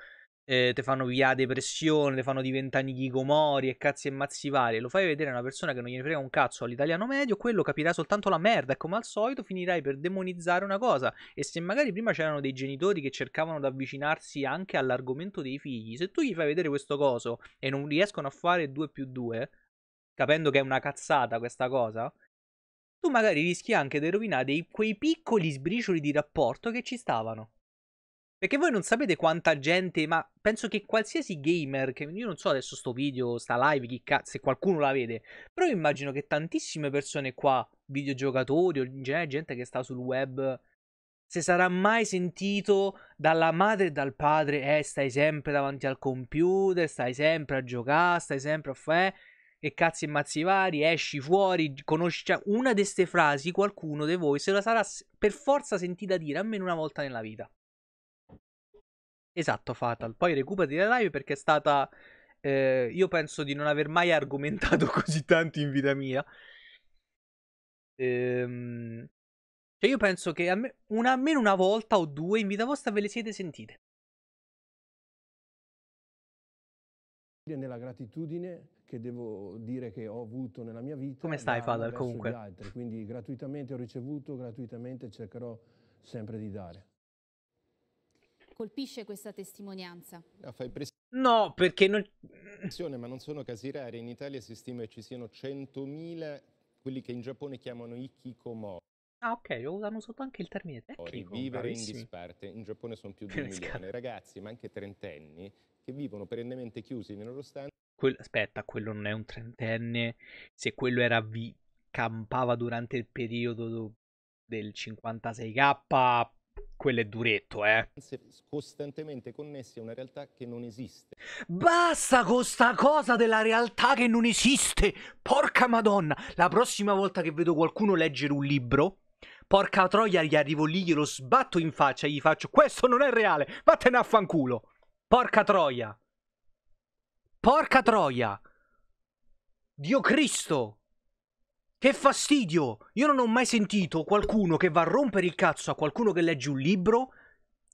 eh, ti fanno via depressione, ti fanno diventare gigomori e cazzi e mazzi vari, lo fai vedere a una persona che non gli frega un cazzo all'italiano medio, quello capirà soltanto la merda e come al solito finirai per demonizzare una cosa. E se magari prima c'erano dei genitori che cercavano di avvicinarsi anche all'argomento dei figli, se tu gli fai vedere questo coso e non riescono a fare 2 più 2, capendo che è una cazzata questa cosa, tu magari rischi anche di rovinare dei, quei piccoli sbricioli di rapporto che ci stavano. Perché voi non sapete quanta gente, ma penso che qualsiasi gamer, che io non so adesso sto video, sta live, chi cazzo, se qualcuno la vede, però io immagino che tantissime persone qua, videogiocatori o in generale gente che sta sul web, se sarà mai sentito dalla madre e dal padre, eh, stai sempre davanti al computer, stai sempre a giocare, stai sempre a fare, eh, e cazzi e mazzi vari, esci fuori, conosci, cioè, una di queste frasi qualcuno di voi se la sarà per forza sentita dire almeno una volta nella vita. Esatto, Fatal. Poi recuperi la live perché è stata... Eh, io penso di non aver mai argomentato così tanto in vita mia. Ehm... Cioè io penso che almeno una, volta o due in vita vostra ve le siete sentite. Nella gratitudine che devo dire che ho avuto nella mia vita. Come stai, Fatal? Comunque. Altri, quindi gratuitamente ho ricevuto, gratuitamente cercherò sempre di dare colpisce questa testimonianza? No, fa No, perché non... Ma non sono casi rari, in Italia si stima che ci siano 100.000 quelli che in Giappone chiamano i Ah ok, lo usano sotto anche il termine tecnico. Vivere in disparte, in Giappone sono più di un milione, ragazzi, ma anche trentenni, che vivono perennemente chiusi nei loro stanze. Que- aspetta, quello non è un trentenne, se quello era vi campava durante il periodo del 56k quello è duretto, eh. Costantemente connessi a una realtà che non esiste. Basta con sta cosa della realtà che non esiste! Porca madonna! La prossima volta che vedo qualcuno leggere un libro, porca troia, gli arrivo lì, glielo sbatto in faccia e gli faccio questo non è reale, vattene a fanculo! Porca troia! Porca troia! Dio Cristo! Che fastidio! Io non ho mai sentito qualcuno che va a rompere il cazzo a qualcuno che legge un libro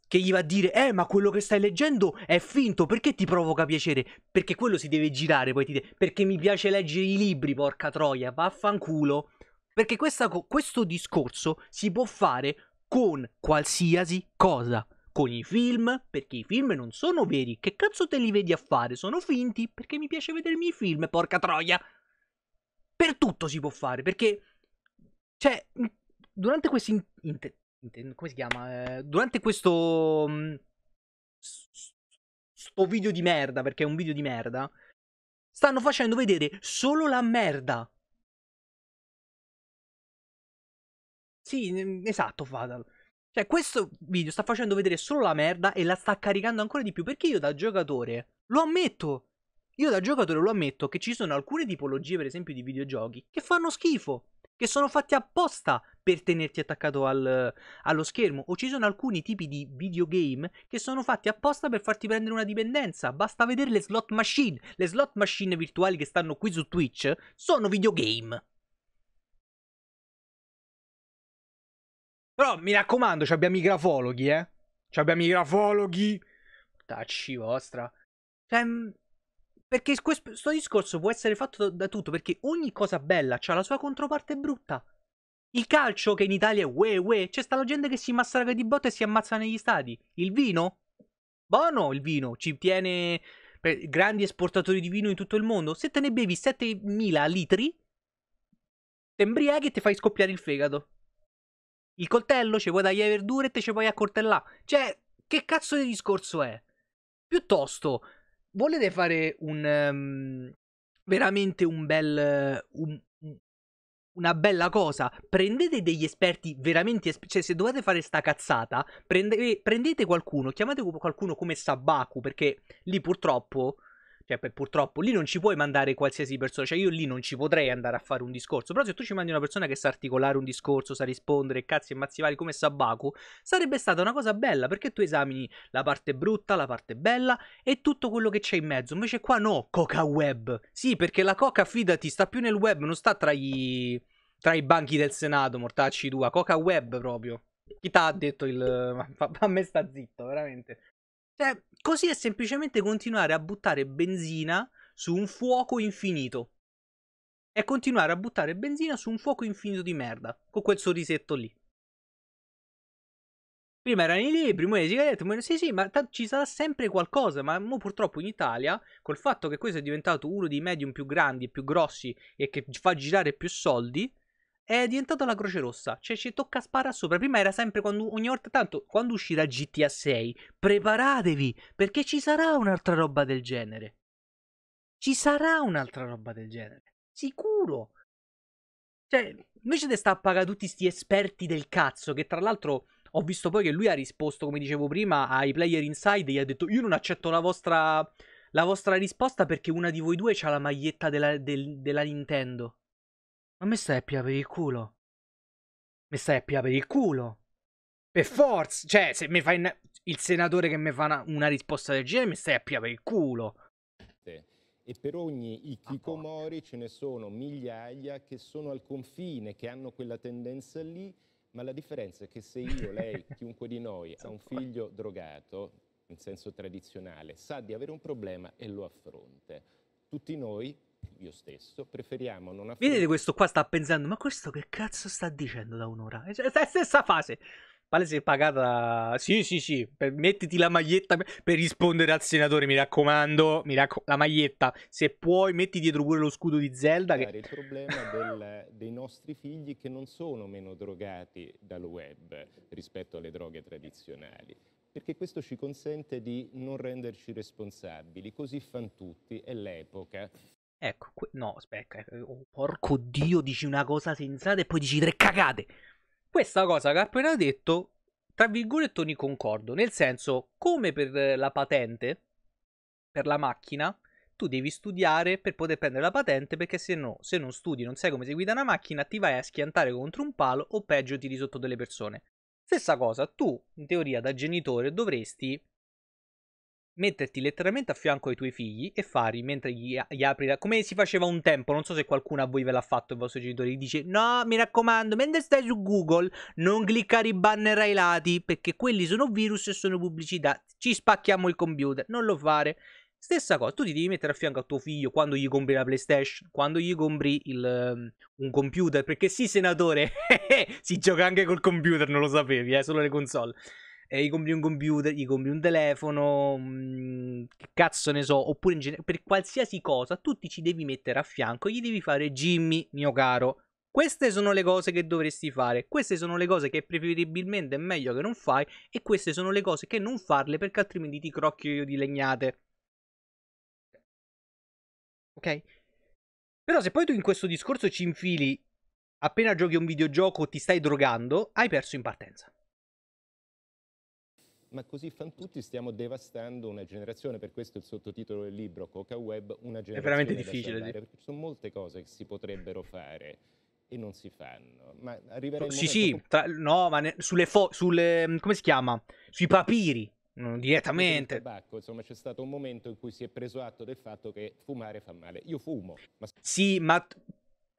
che gli va a dire eh ma quello che stai leggendo è finto perché ti provoca piacere perché quello si deve girare poi ti dice perché mi piace leggere i libri porca troia vaffanculo perché questa, questo discorso si può fare con qualsiasi cosa con i film, perché i film non sono veri. Che cazzo te li vedi a fare? Sono finti, perché mi piace vedermi i film, porca troia per tutto si può fare, perché, cioè, durante questo, in, in, in, come si chiama, eh, durante questo, mh, sto video di merda, perché è un video di merda, stanno facendo vedere solo la merda. Sì, esatto, Fatal. Cioè, questo video sta facendo vedere solo la merda e la sta caricando ancora di più. Perché io da giocatore, lo ammetto, io da giocatore lo ammetto che ci sono alcune tipologie, per esempio, di videogiochi che fanno schifo, che sono fatti apposta per tenerti attaccato al, allo schermo, o ci sono alcuni tipi di videogame che sono fatti apposta per farti prendere una dipendenza. Basta vedere le slot machine, le slot machine virtuali che stanno qui su Twitch sono videogame. Però mi raccomando, abbiamo i grafologhi, eh. Abbiamo i grafologhi. Tacci vostra. Cioè, perché questo discorso può essere fatto da tutto, perché ogni cosa bella ha la sua controparte brutta. Il calcio, che in Italia è ue ue, c'è sta la gente che si massacra di botte e si ammazza negli stadi. Il vino? Buono il vino, ci tiene grandi esportatori di vino in tutto il mondo. Se te ne bevi 7000 litri, ti embriaghi e ti fai scoppiare il fegato. Il coltello ci puoi tagliare verdure e te ci puoi accortellare. Cioè, che cazzo di discorso è? Piuttosto, volete fare un um, veramente un bel un, una bella cosa, prendete degli esperti veramente, esper- cioè se dovete fare sta cazzata, prende- prendete qualcuno, chiamate qualcuno come Sabaku, perché lì purtroppo cioè, purtroppo lì non ci puoi mandare qualsiasi persona. Cioè, io lì non ci potrei andare a fare un discorso. Però, se tu ci mandi una persona che sa articolare un discorso, sa rispondere, cazzi e mazzi vari come Sabaku, sarebbe stata una cosa bella perché tu esamini la parte brutta, la parte bella e tutto quello che c'è in mezzo. Invece, qua no, coca web. Sì, perché la coca, fidati, sta più nel web, non sta tra, i, tra i banchi del Senato, mortacci tua. Coca web proprio. Chi t'ha detto il. Ma a me sta zitto, veramente. Cioè, così è semplicemente continuare a buttare benzina su un fuoco infinito. È continuare a buttare benzina su un fuoco infinito di merda, con quel sorrisetto lì. Prima erano i libri, ora le sigarette, ora... sì sì, ma t- ci sarà sempre qualcosa, ma mo purtroppo in Italia, col fatto che questo è diventato uno dei medium più grandi e più grossi e che fa girare più soldi, è diventata la Croce Rossa. Cioè, ci tocca sparare sopra. Prima era sempre quando, ogni volta tanto, quando uscirà GTA 6, preparatevi, perché ci sarà un'altra roba del genere. Ci sarà un'altra roba del genere. Sicuro. Cioè, invece di stare a pagare tutti questi esperti del cazzo, che tra l'altro ho visto poi che lui ha risposto, come dicevo prima, ai player inside e gli ha detto io non accetto la vostra, la vostra risposta perché una di voi due ha la maglietta della, del, della Nintendo. Ma mi stai a piavere il culo? Mi stai a piavere il culo? Per forza! Cioè, se mi fai il senatore che mi fa una, una risposta del genere, mi stai a piavere il culo! e per ogni Ikikomori ce ne sono migliaia che sono al confine, che hanno quella tendenza lì, ma la differenza è che se io, lei, chiunque di noi ha un figlio drogato, in senso tradizionale, sa di avere un problema e lo affronta. Tutti noi io stesso, preferiamo non affrontare... Vedete questo qua sta pensando, ma questo che cazzo sta dicendo da un'ora? È la stessa fase. Vale se è pagata... Sì, sì, sì, per... mettiti la maglietta per rispondere al senatore, mi raccomando, mi racco... la maglietta. Se puoi, metti dietro pure lo scudo di Zelda. Che... Il problema del, dei nostri figli che non sono meno drogati dal web rispetto alle droghe tradizionali perché questo ci consente di non renderci responsabili, così fan tutti, è l'epoca, Ecco, que- no, aspetta, eh, oh, porco dio, dici una cosa sensata e poi dici tre cagate. Questa cosa che ha appena detto, tra virgolette, virgolettoni concordo, nel senso, come per la patente, per la macchina, tu devi studiare per poter prendere la patente perché se no, se non studi, non sai come si guida una macchina, ti vai a schiantare contro un palo o peggio tiri sotto delle persone. Stessa cosa, tu in teoria da genitore dovresti metterti letteralmente a fianco ai tuoi figli e farli mentre gli, gli apri la... come si faceva un tempo, non so se qualcuno a voi ve l'ha fatto, i vostri genitori, dice no, mi raccomando, mentre stai su Google non cliccare i banner ai lati perché quelli sono virus e sono pubblicità, ci spacchiamo il computer, non lo fare. Stessa cosa, tu ti devi mettere a fianco a tuo figlio quando gli compri la PlayStation, quando gli compri il, um, un computer, perché sì, senatore, si gioca anche col computer, non lo sapevi, eh, solo le console eh, gli compri un computer, gli compri un telefono, mh, mm, che cazzo ne so, oppure in gener- per qualsiasi cosa tutti ci devi mettere a fianco, gli devi fare Jimmy, mio caro. Queste sono le cose che dovresti fare, queste sono le cose che preferibilmente è meglio che non fai e queste sono le cose che non farle perché altrimenti ti crocchio io di legnate. Ok? Però se poi tu in questo discorso ci infili appena giochi un videogioco ti stai drogando, hai perso in partenza ma così fan tutti stiamo devastando una generazione, per questo il sottotitolo del libro Coca Web, una generazione è veramente difficile, salvare, perché ci sono molte cose che si potrebbero fare e non si fanno, ma arriverà Sì, sì, tra, no, ma ne, sulle, fo, sulle mm, come si chiama? Sui papiri mm, direttamente. Tabacco, insomma, c'è stato un momento in cui si è preso atto del fatto che fumare fa male. Io fumo. Ma... Sì, ma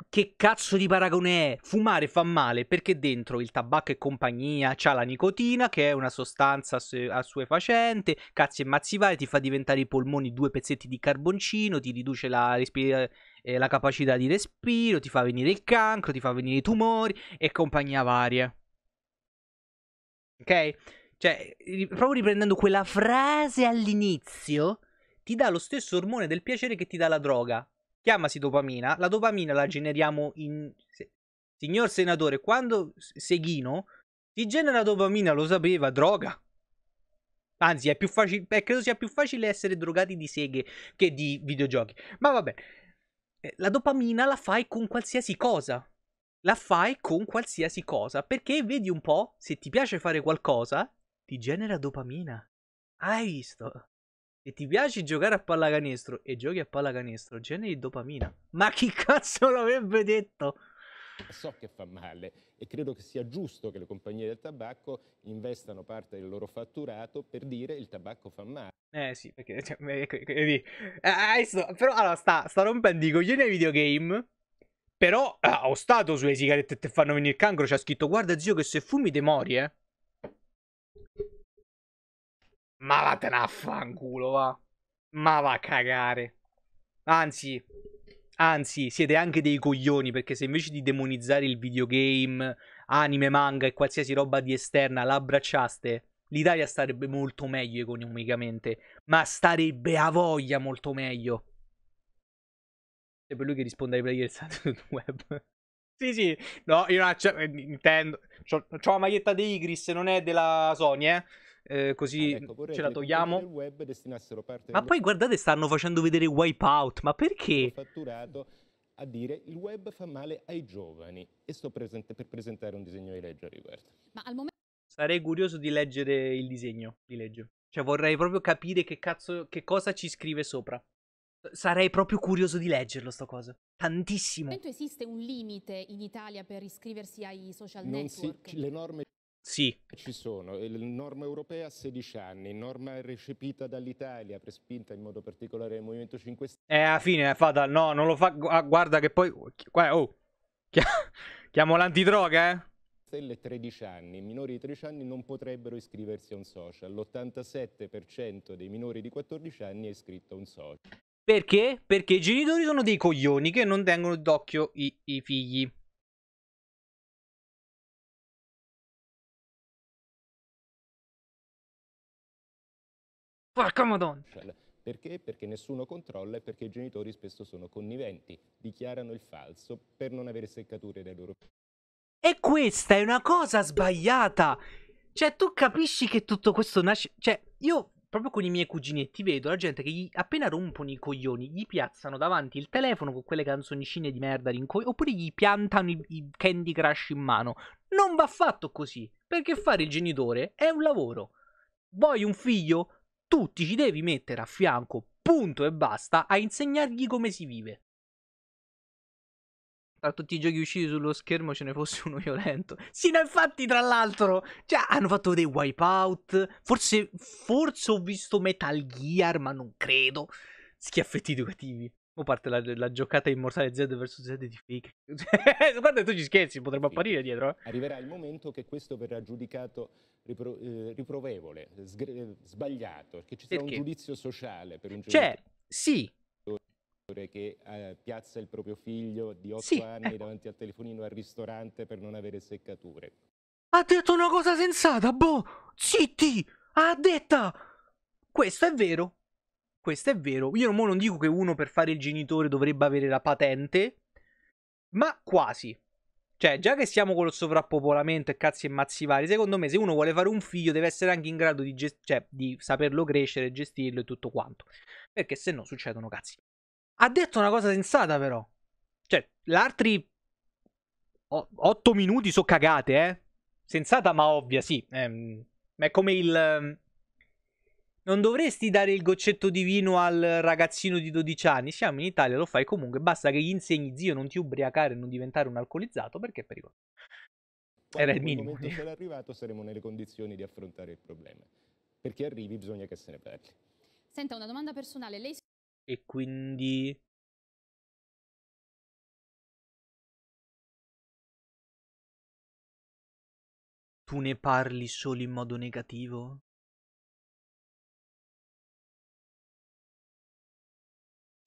che cazzo di paragone è? Fumare fa male perché dentro il tabacco e compagnia c'ha la nicotina che è una sostanza assuefacente, cazzi e mazzi vari, ti fa diventare i polmoni due pezzetti di carboncino, ti riduce la, respira- eh, eh, la capacità di respiro, ti fa venire il cancro, ti fa venire i tumori e compagnia varie. Ok? Cioè, proprio riprendendo quella frase all'inizio, ti dà lo stesso ormone del piacere che ti dà la droga, chiamasi dopamina. La dopamina la generiamo in... Signor senatore, quando Seghino ti genera dopamina, lo sapeva, droga. Anzi, è più facile, beh, credo sia più facile essere drogati di seghe che di videogiochi. Ma vabbè, eh, la dopamina la fai con qualsiasi cosa. La fai con qualsiasi cosa, perché vedi un po', se ti piace fare qualcosa, ti genera dopamina. Hai visto? e ti piace giocare a pallacanestro e giochi a pallacanestro, generi dopamina. Ma chi cazzo l'avrebbe detto? So che fa male e credo che sia giusto che le compagnie del tabacco investano parte del loro fatturato per dire il tabacco fa male. Eh sì, perché cioè, eh, eh, eh, vedi, eh, eh, però allora sta, sta rompendo i coglioni ai videogame. Però ah, ho stato sulle sigarette che fanno venire il cancro, c'è scritto guarda zio che se fumi te mori, eh. Ma vattene a fanculo, va. Ma va a cagare. Anzi, anzi, siete anche dei coglioni perché se invece di demonizzare il videogame, anime, manga e qualsiasi roba di esterna l'abbracciaste, l'Italia starebbe molto meglio economicamente. Ma starebbe a voglia molto meglio. È per lui che risponde ai player del web. Sì, sì, no, io non cioè, eh, accetto. Intendo. C'ho, la maglietta di Igris, non è della Sony, eh eh, così ah, ecco, ce la togliamo. ma poi guardate, stanno facendo vedere Wipeout, ma perché? Fatturato a dire il web fa male ai giovani e sto present- per presentare un disegno di legge a riguardo. Ma al momento... Sarei curioso di leggere il disegno di legge. Cioè vorrei proprio capire che cazzo, che cosa ci scrive sopra. Sarei proprio curioso di leggerlo sto cosa. Tantissimo. Esiste un limite in Italia per iscriversi ai social non network? Si, le norme sì. Ci sono, norma europea a 16 anni, norma recepita dall'Italia, prespinta in modo particolare dal Movimento 5 Stelle. Eh, alla fine fa da... no, non lo fa, ah, guarda che poi... Qua, Oh, chiamo l'antidroga, eh? Stelle 13 anni, I minori di 13 anni non potrebbero iscriversi a un social, l'87% dei minori di 14 anni è iscritto a un social. Perché? Perché i genitori sono dei coglioni che non tengono d'occhio i, i figli. Porca madonna! Cioè, perché? Perché nessuno controlla e perché i genitori spesso sono conniventi, dichiarano il falso per non avere seccature dai loro e questa è una cosa sbagliata. Cioè, tu capisci che tutto questo nasce. Cioè, io proprio con i miei cuginetti vedo la gente che gli, appena rompono i coglioni, gli piazzano davanti il telefono con quelle canzoncine di merda rincoglioniti. Oppure gli piantano i, i Candy Crush in mano. Non va fatto così. Perché fare il genitore è un lavoro. Vuoi un figlio? tu ti ci devi mettere a fianco, punto e basta, a insegnargli come si vive. Tra tutti i giochi usciti sullo schermo ce ne fosse uno violento. Sì, no, infatti, tra l'altro, cioè, hanno fatto dei wipeout. Forse, forse ho visto Metal Gear, ma non credo. Schiaffetti educativi. O parte la, la, giocata immortale Zed vs Zed di Fake. Cioè, guarda, tu ci scherzi, potrebbe apparire dietro. Eh. Arriverà il momento che questo verrà giudicato ripro eh, riprovevole, sbagliato, che ci sarà Perché? un giudizio sociale per un giudizio. Cioè, sì. Che eh, piazza il proprio figlio di 8 sì, anni ecco. davanti al telefonino al ristorante per non avere seccature. Ha detto una cosa sensata, boh! Zitti! Ha detta! Questo è vero, questo è vero. Io non dico che uno per fare il genitore dovrebbe avere la patente, ma quasi. Cioè, già che siamo con lo sovrappopolamento e cazzi e mazzi vari, secondo me se uno vuole fare un figlio deve essere anche in grado di, gest- cioè, di saperlo crescere, gestirlo e tutto quanto. Perché se no succedono cazzi. Ha detto una cosa sensata però. Cioè, l'altri 8 minuti sono cagate, eh. Sensata ma ovvia, sì. Ehm, è come il non dovresti dare il goccetto di vino al ragazzino di 12 anni. Siamo in Italia, lo fai comunque. Basta che gli insegni, zio, non ti ubriacare, e non diventare un alcolizzato, perché è pericoloso. Quando Era il minimo. Quando sarà arrivato saremo nelle condizioni di affrontare il problema. Perché arrivi bisogna che se ne parli. Senta, una domanda personale. Lei... E quindi... Tu ne parli solo in modo negativo?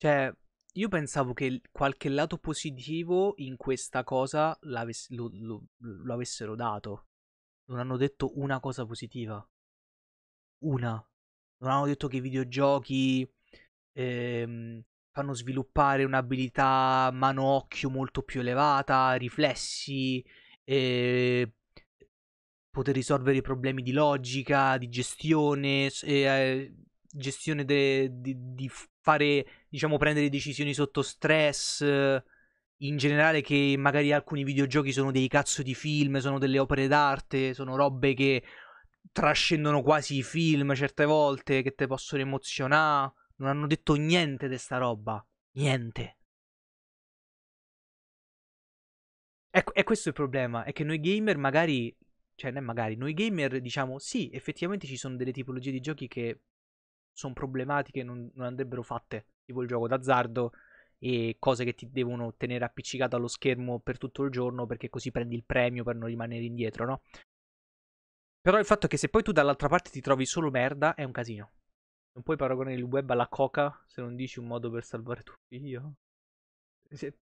Cioè, io pensavo che qualche lato positivo in questa cosa l'avess- lo, lo- lo avessero dato. Non hanno detto una cosa positiva. Una. Non hanno detto che i videogiochi ehm, fanno sviluppare un'abilità mano-occhio molto più elevata, riflessi, eh, poter risolvere i problemi di logica, di gestione, eh, gestione de- di, di fare, diciamo, prendere decisioni sotto stress, eh, in generale che magari alcuni videogiochi sono dei cazzo di film, sono delle opere d'arte, sono robe che trascendono quasi i film certe volte, che te possono emozionare, non hanno detto niente di sta roba, niente. Ecco, e questo è il problema, è che noi gamer magari, cioè non magari, noi gamer diciamo sì, effettivamente ci sono delle tipologie di giochi che sono problematiche non, non andrebbero fatte, tipo il gioco d'azzardo e cose che ti devono tenere appiccicato allo schermo per tutto il giorno perché così prendi il premio per non rimanere indietro, no? Però il fatto è che se poi tu dall'altra parte ti trovi solo merda è un casino. Non puoi paragonare il web alla coca se non dici un modo per salvare tuo figlio. Se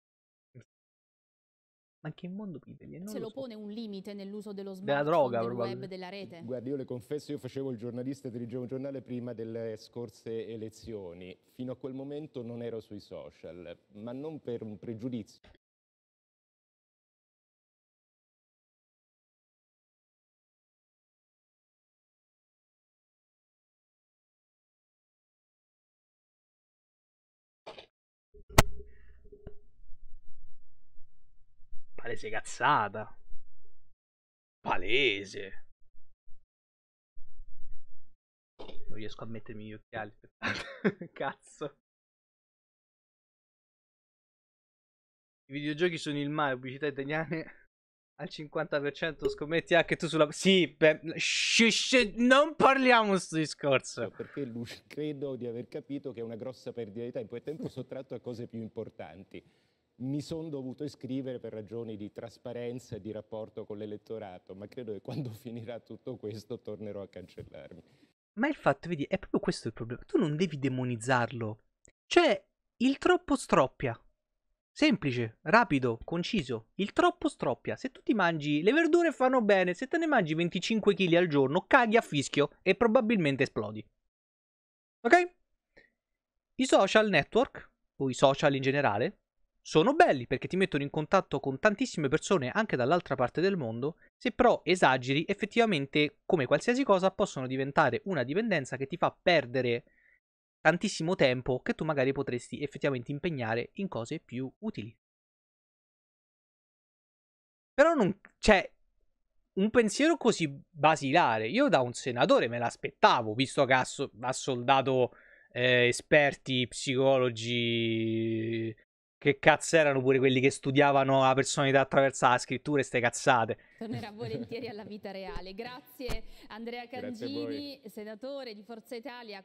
ma in che mondo vive? Se lo, so. pone un limite nell'uso dello smartphone, della droga, del web, della rete? Guarda, io le confesso, io facevo il giornalista e dirigevo un giornale prima delle scorse elezioni. Fino a quel momento non ero sui social, ma non per un pregiudizio. palese cazzata. Palese. Non riesco a mettermi gli occhiali, Cazzo. I videogiochi sono il male, pubblicità italiane al 50% scommetti anche tu sulla... Sì, beh, sh- sh- non parliamo questo discorso. perché lui credo di aver capito che è una grossa perdita di tempo e tempo sottratto a cose più importanti mi sono dovuto iscrivere per ragioni di trasparenza e di rapporto con l'elettorato, ma credo che quando finirà tutto questo tornerò a cancellarmi. Ma il fatto, vedi, è proprio questo il problema. Tu non devi demonizzarlo. Cioè, il troppo stroppia. Semplice, rapido, conciso. Il troppo stroppia. Se tu ti mangi le verdure fanno bene, se te ne mangi 25 kg al giorno, caghi a fischio e probabilmente esplodi. Ok? I social network, o i social in generale, sono belli perché ti mettono in contatto con tantissime persone anche dall'altra parte del mondo, se però esageri effettivamente come qualsiasi cosa possono diventare una dipendenza che ti fa perdere tantissimo tempo che tu magari potresti effettivamente impegnare in cose più utili. Però non c'è cioè, un pensiero così basilare. Io da un senatore me l'aspettavo, visto che ha, soldato eh, esperti, psicologi, che cazzo erano pure quelli che studiavano la personalità attraverso la scrittura e ste cazzate. Tornerà volentieri alla vita reale. Grazie Andrea Cangini, Grazie senatore di Forza Italia,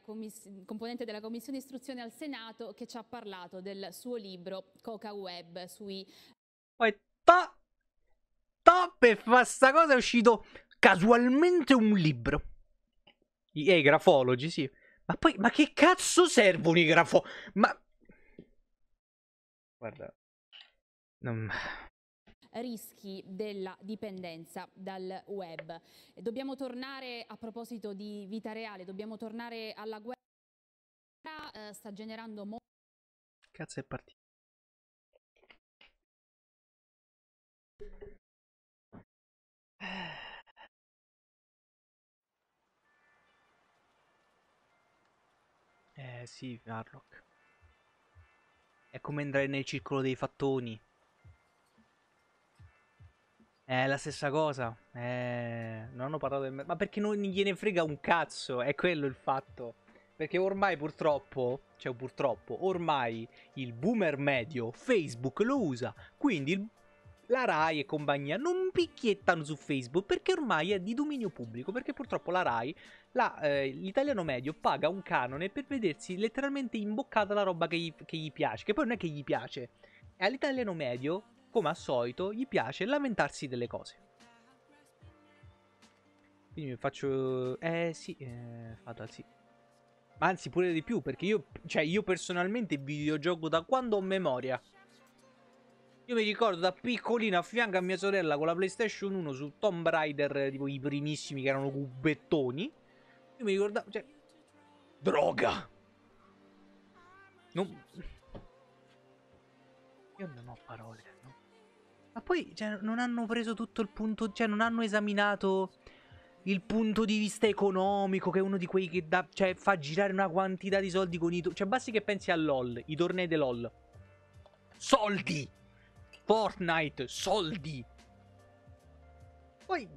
componente della Commissione Istruzione al Senato, che ci ha parlato del suo libro Coca Web sui... Poi top, top e fa sta cosa è uscito casualmente un libro. E eh, i grafologi, sì. Ma poi, ma che cazzo servono i grafologi? Ma guarda, non rischi della dipendenza dal web. Dobbiamo tornare, a proposito di vita reale, dobbiamo tornare alla guerra, eh, sta generando molto... Cazzo è partito. Eh sì, Harlock. È come entrare nel circolo dei fattoni. È la stessa cosa. È... Non hanno parlato del... Ma perché non gliene frega un cazzo? È quello il fatto. Perché ormai purtroppo, cioè purtroppo, ormai il boomer medio Facebook lo usa. Quindi il la RAI e compagnia non picchiettano su Facebook perché ormai è di dominio pubblico, perché purtroppo la RAI, la, eh, l'italiano medio paga un canone per vedersi letteralmente imboccata la roba che gli, che gli piace, che poi non è che gli piace, e all'italiano medio, come al solito, gli piace lamentarsi delle cose. Quindi mi faccio... Eh sì, eh, fatal sì. Ma anzi pure di più, perché io, cioè, io personalmente videogioco da quando ho memoria. Io mi ricordo da piccolino a fianco a mia sorella con la PlayStation 1 su Tomb Raider, tipo i primissimi che erano cubettoni. Io mi ricordavo, cioè, droga! Non... Io non ho parole, no? Ma poi, cioè, non hanno preso tutto il punto, cioè, non hanno esaminato il punto di vista economico, che è uno di quei che da, cioè, fa girare una quantità di soldi con i... Cioè, basti che pensi a LOL, i tornei di Soldi! Fortnite, soldi. Poi...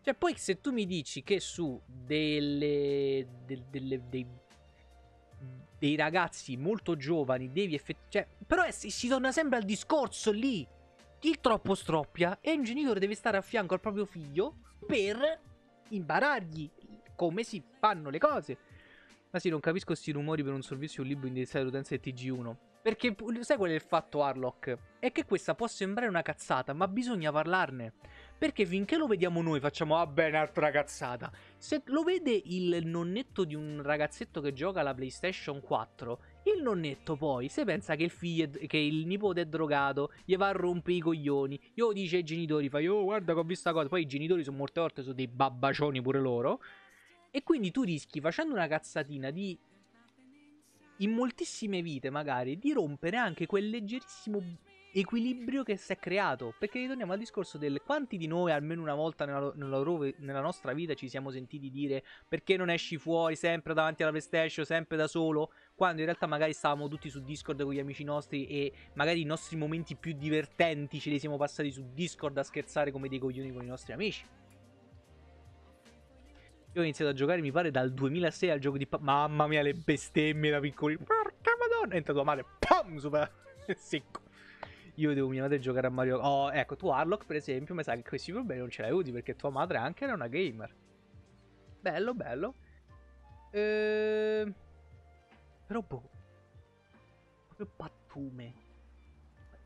Cioè, poi se tu mi dici che su delle, de, delle, dei, dei, ragazzi molto giovani devi effettivamente... Cioè, però è, si torna sempre al discorso lì. Chi troppo stroppia e un genitore deve stare a fianco al proprio figlio per imparargli come si fanno le cose. Ma sì, non capisco questi rumori per un servizio un libro indirizzato all'utenza del TG1. Perché sai qual è il fatto, Harlock? È che questa può sembrare una cazzata, ma bisogna parlarne. Perché finché lo vediamo noi facciamo, ah bene, altra cazzata. Se lo vede il nonnetto di un ragazzetto che gioca alla PlayStation 4, il nonnetto poi, se pensa che il, figlio, che il nipote è drogato, gli va a rompere i coglioni, io dice ai genitori, fai, oh guarda che ho visto la cosa, poi i genitori sono molte volte, sono dei babbacioni pure loro, e quindi tu rischi facendo una cazzatina di in moltissime vite magari di rompere anche quel leggerissimo equilibrio che si è creato. Perché ritorniamo al discorso del quanti di noi almeno una volta nella, nella, nella, nostra vita ci siamo sentiti dire perché non esci fuori sempre davanti alla PlayStation, sempre da solo, quando in realtà magari stavamo tutti su Discord con gli amici nostri e magari i nostri momenti più divertenti ce li siamo passati su Discord a scherzare come dei coglioni con i nostri amici. Io ho iniziato a giocare, mi pare, dal 2006 al gioco di... Pa- Mamma mia, le bestemmie da piccoli. Porca madonna! È entrato a male. Pam! Super... Secco. Io devo mia madre giocare a Mario... Oh, ecco, tu Harlock, per esempio, mi sa che questi problemi non ce li avuti, perché tua madre anche era una gamer. Bello, bello. Ehm... Però, boh... Proprio pattume.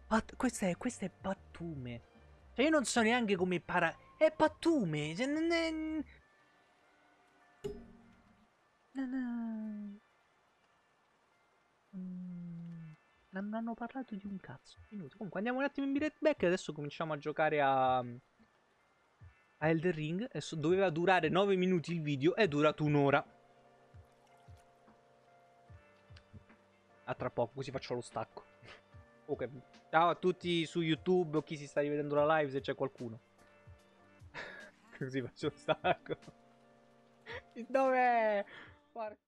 Pat... Questa, è, questa è pattume. Cioè, io non so neanche come para... È pattume! Cioè, non è... Mm, non hanno parlato di un cazzo. Minuto. Comunque andiamo un attimo in direct back e adesso cominciamo a giocare a... Mm, a Elder Ring. Adesso doveva durare 9 minuti il video è durato un'ora. A tra poco, così faccio lo stacco. Ok, ciao a tutti su YouTube, o chi si sta rivedendo la live se c'è qualcuno. così faccio lo stacco. Dov'è? парк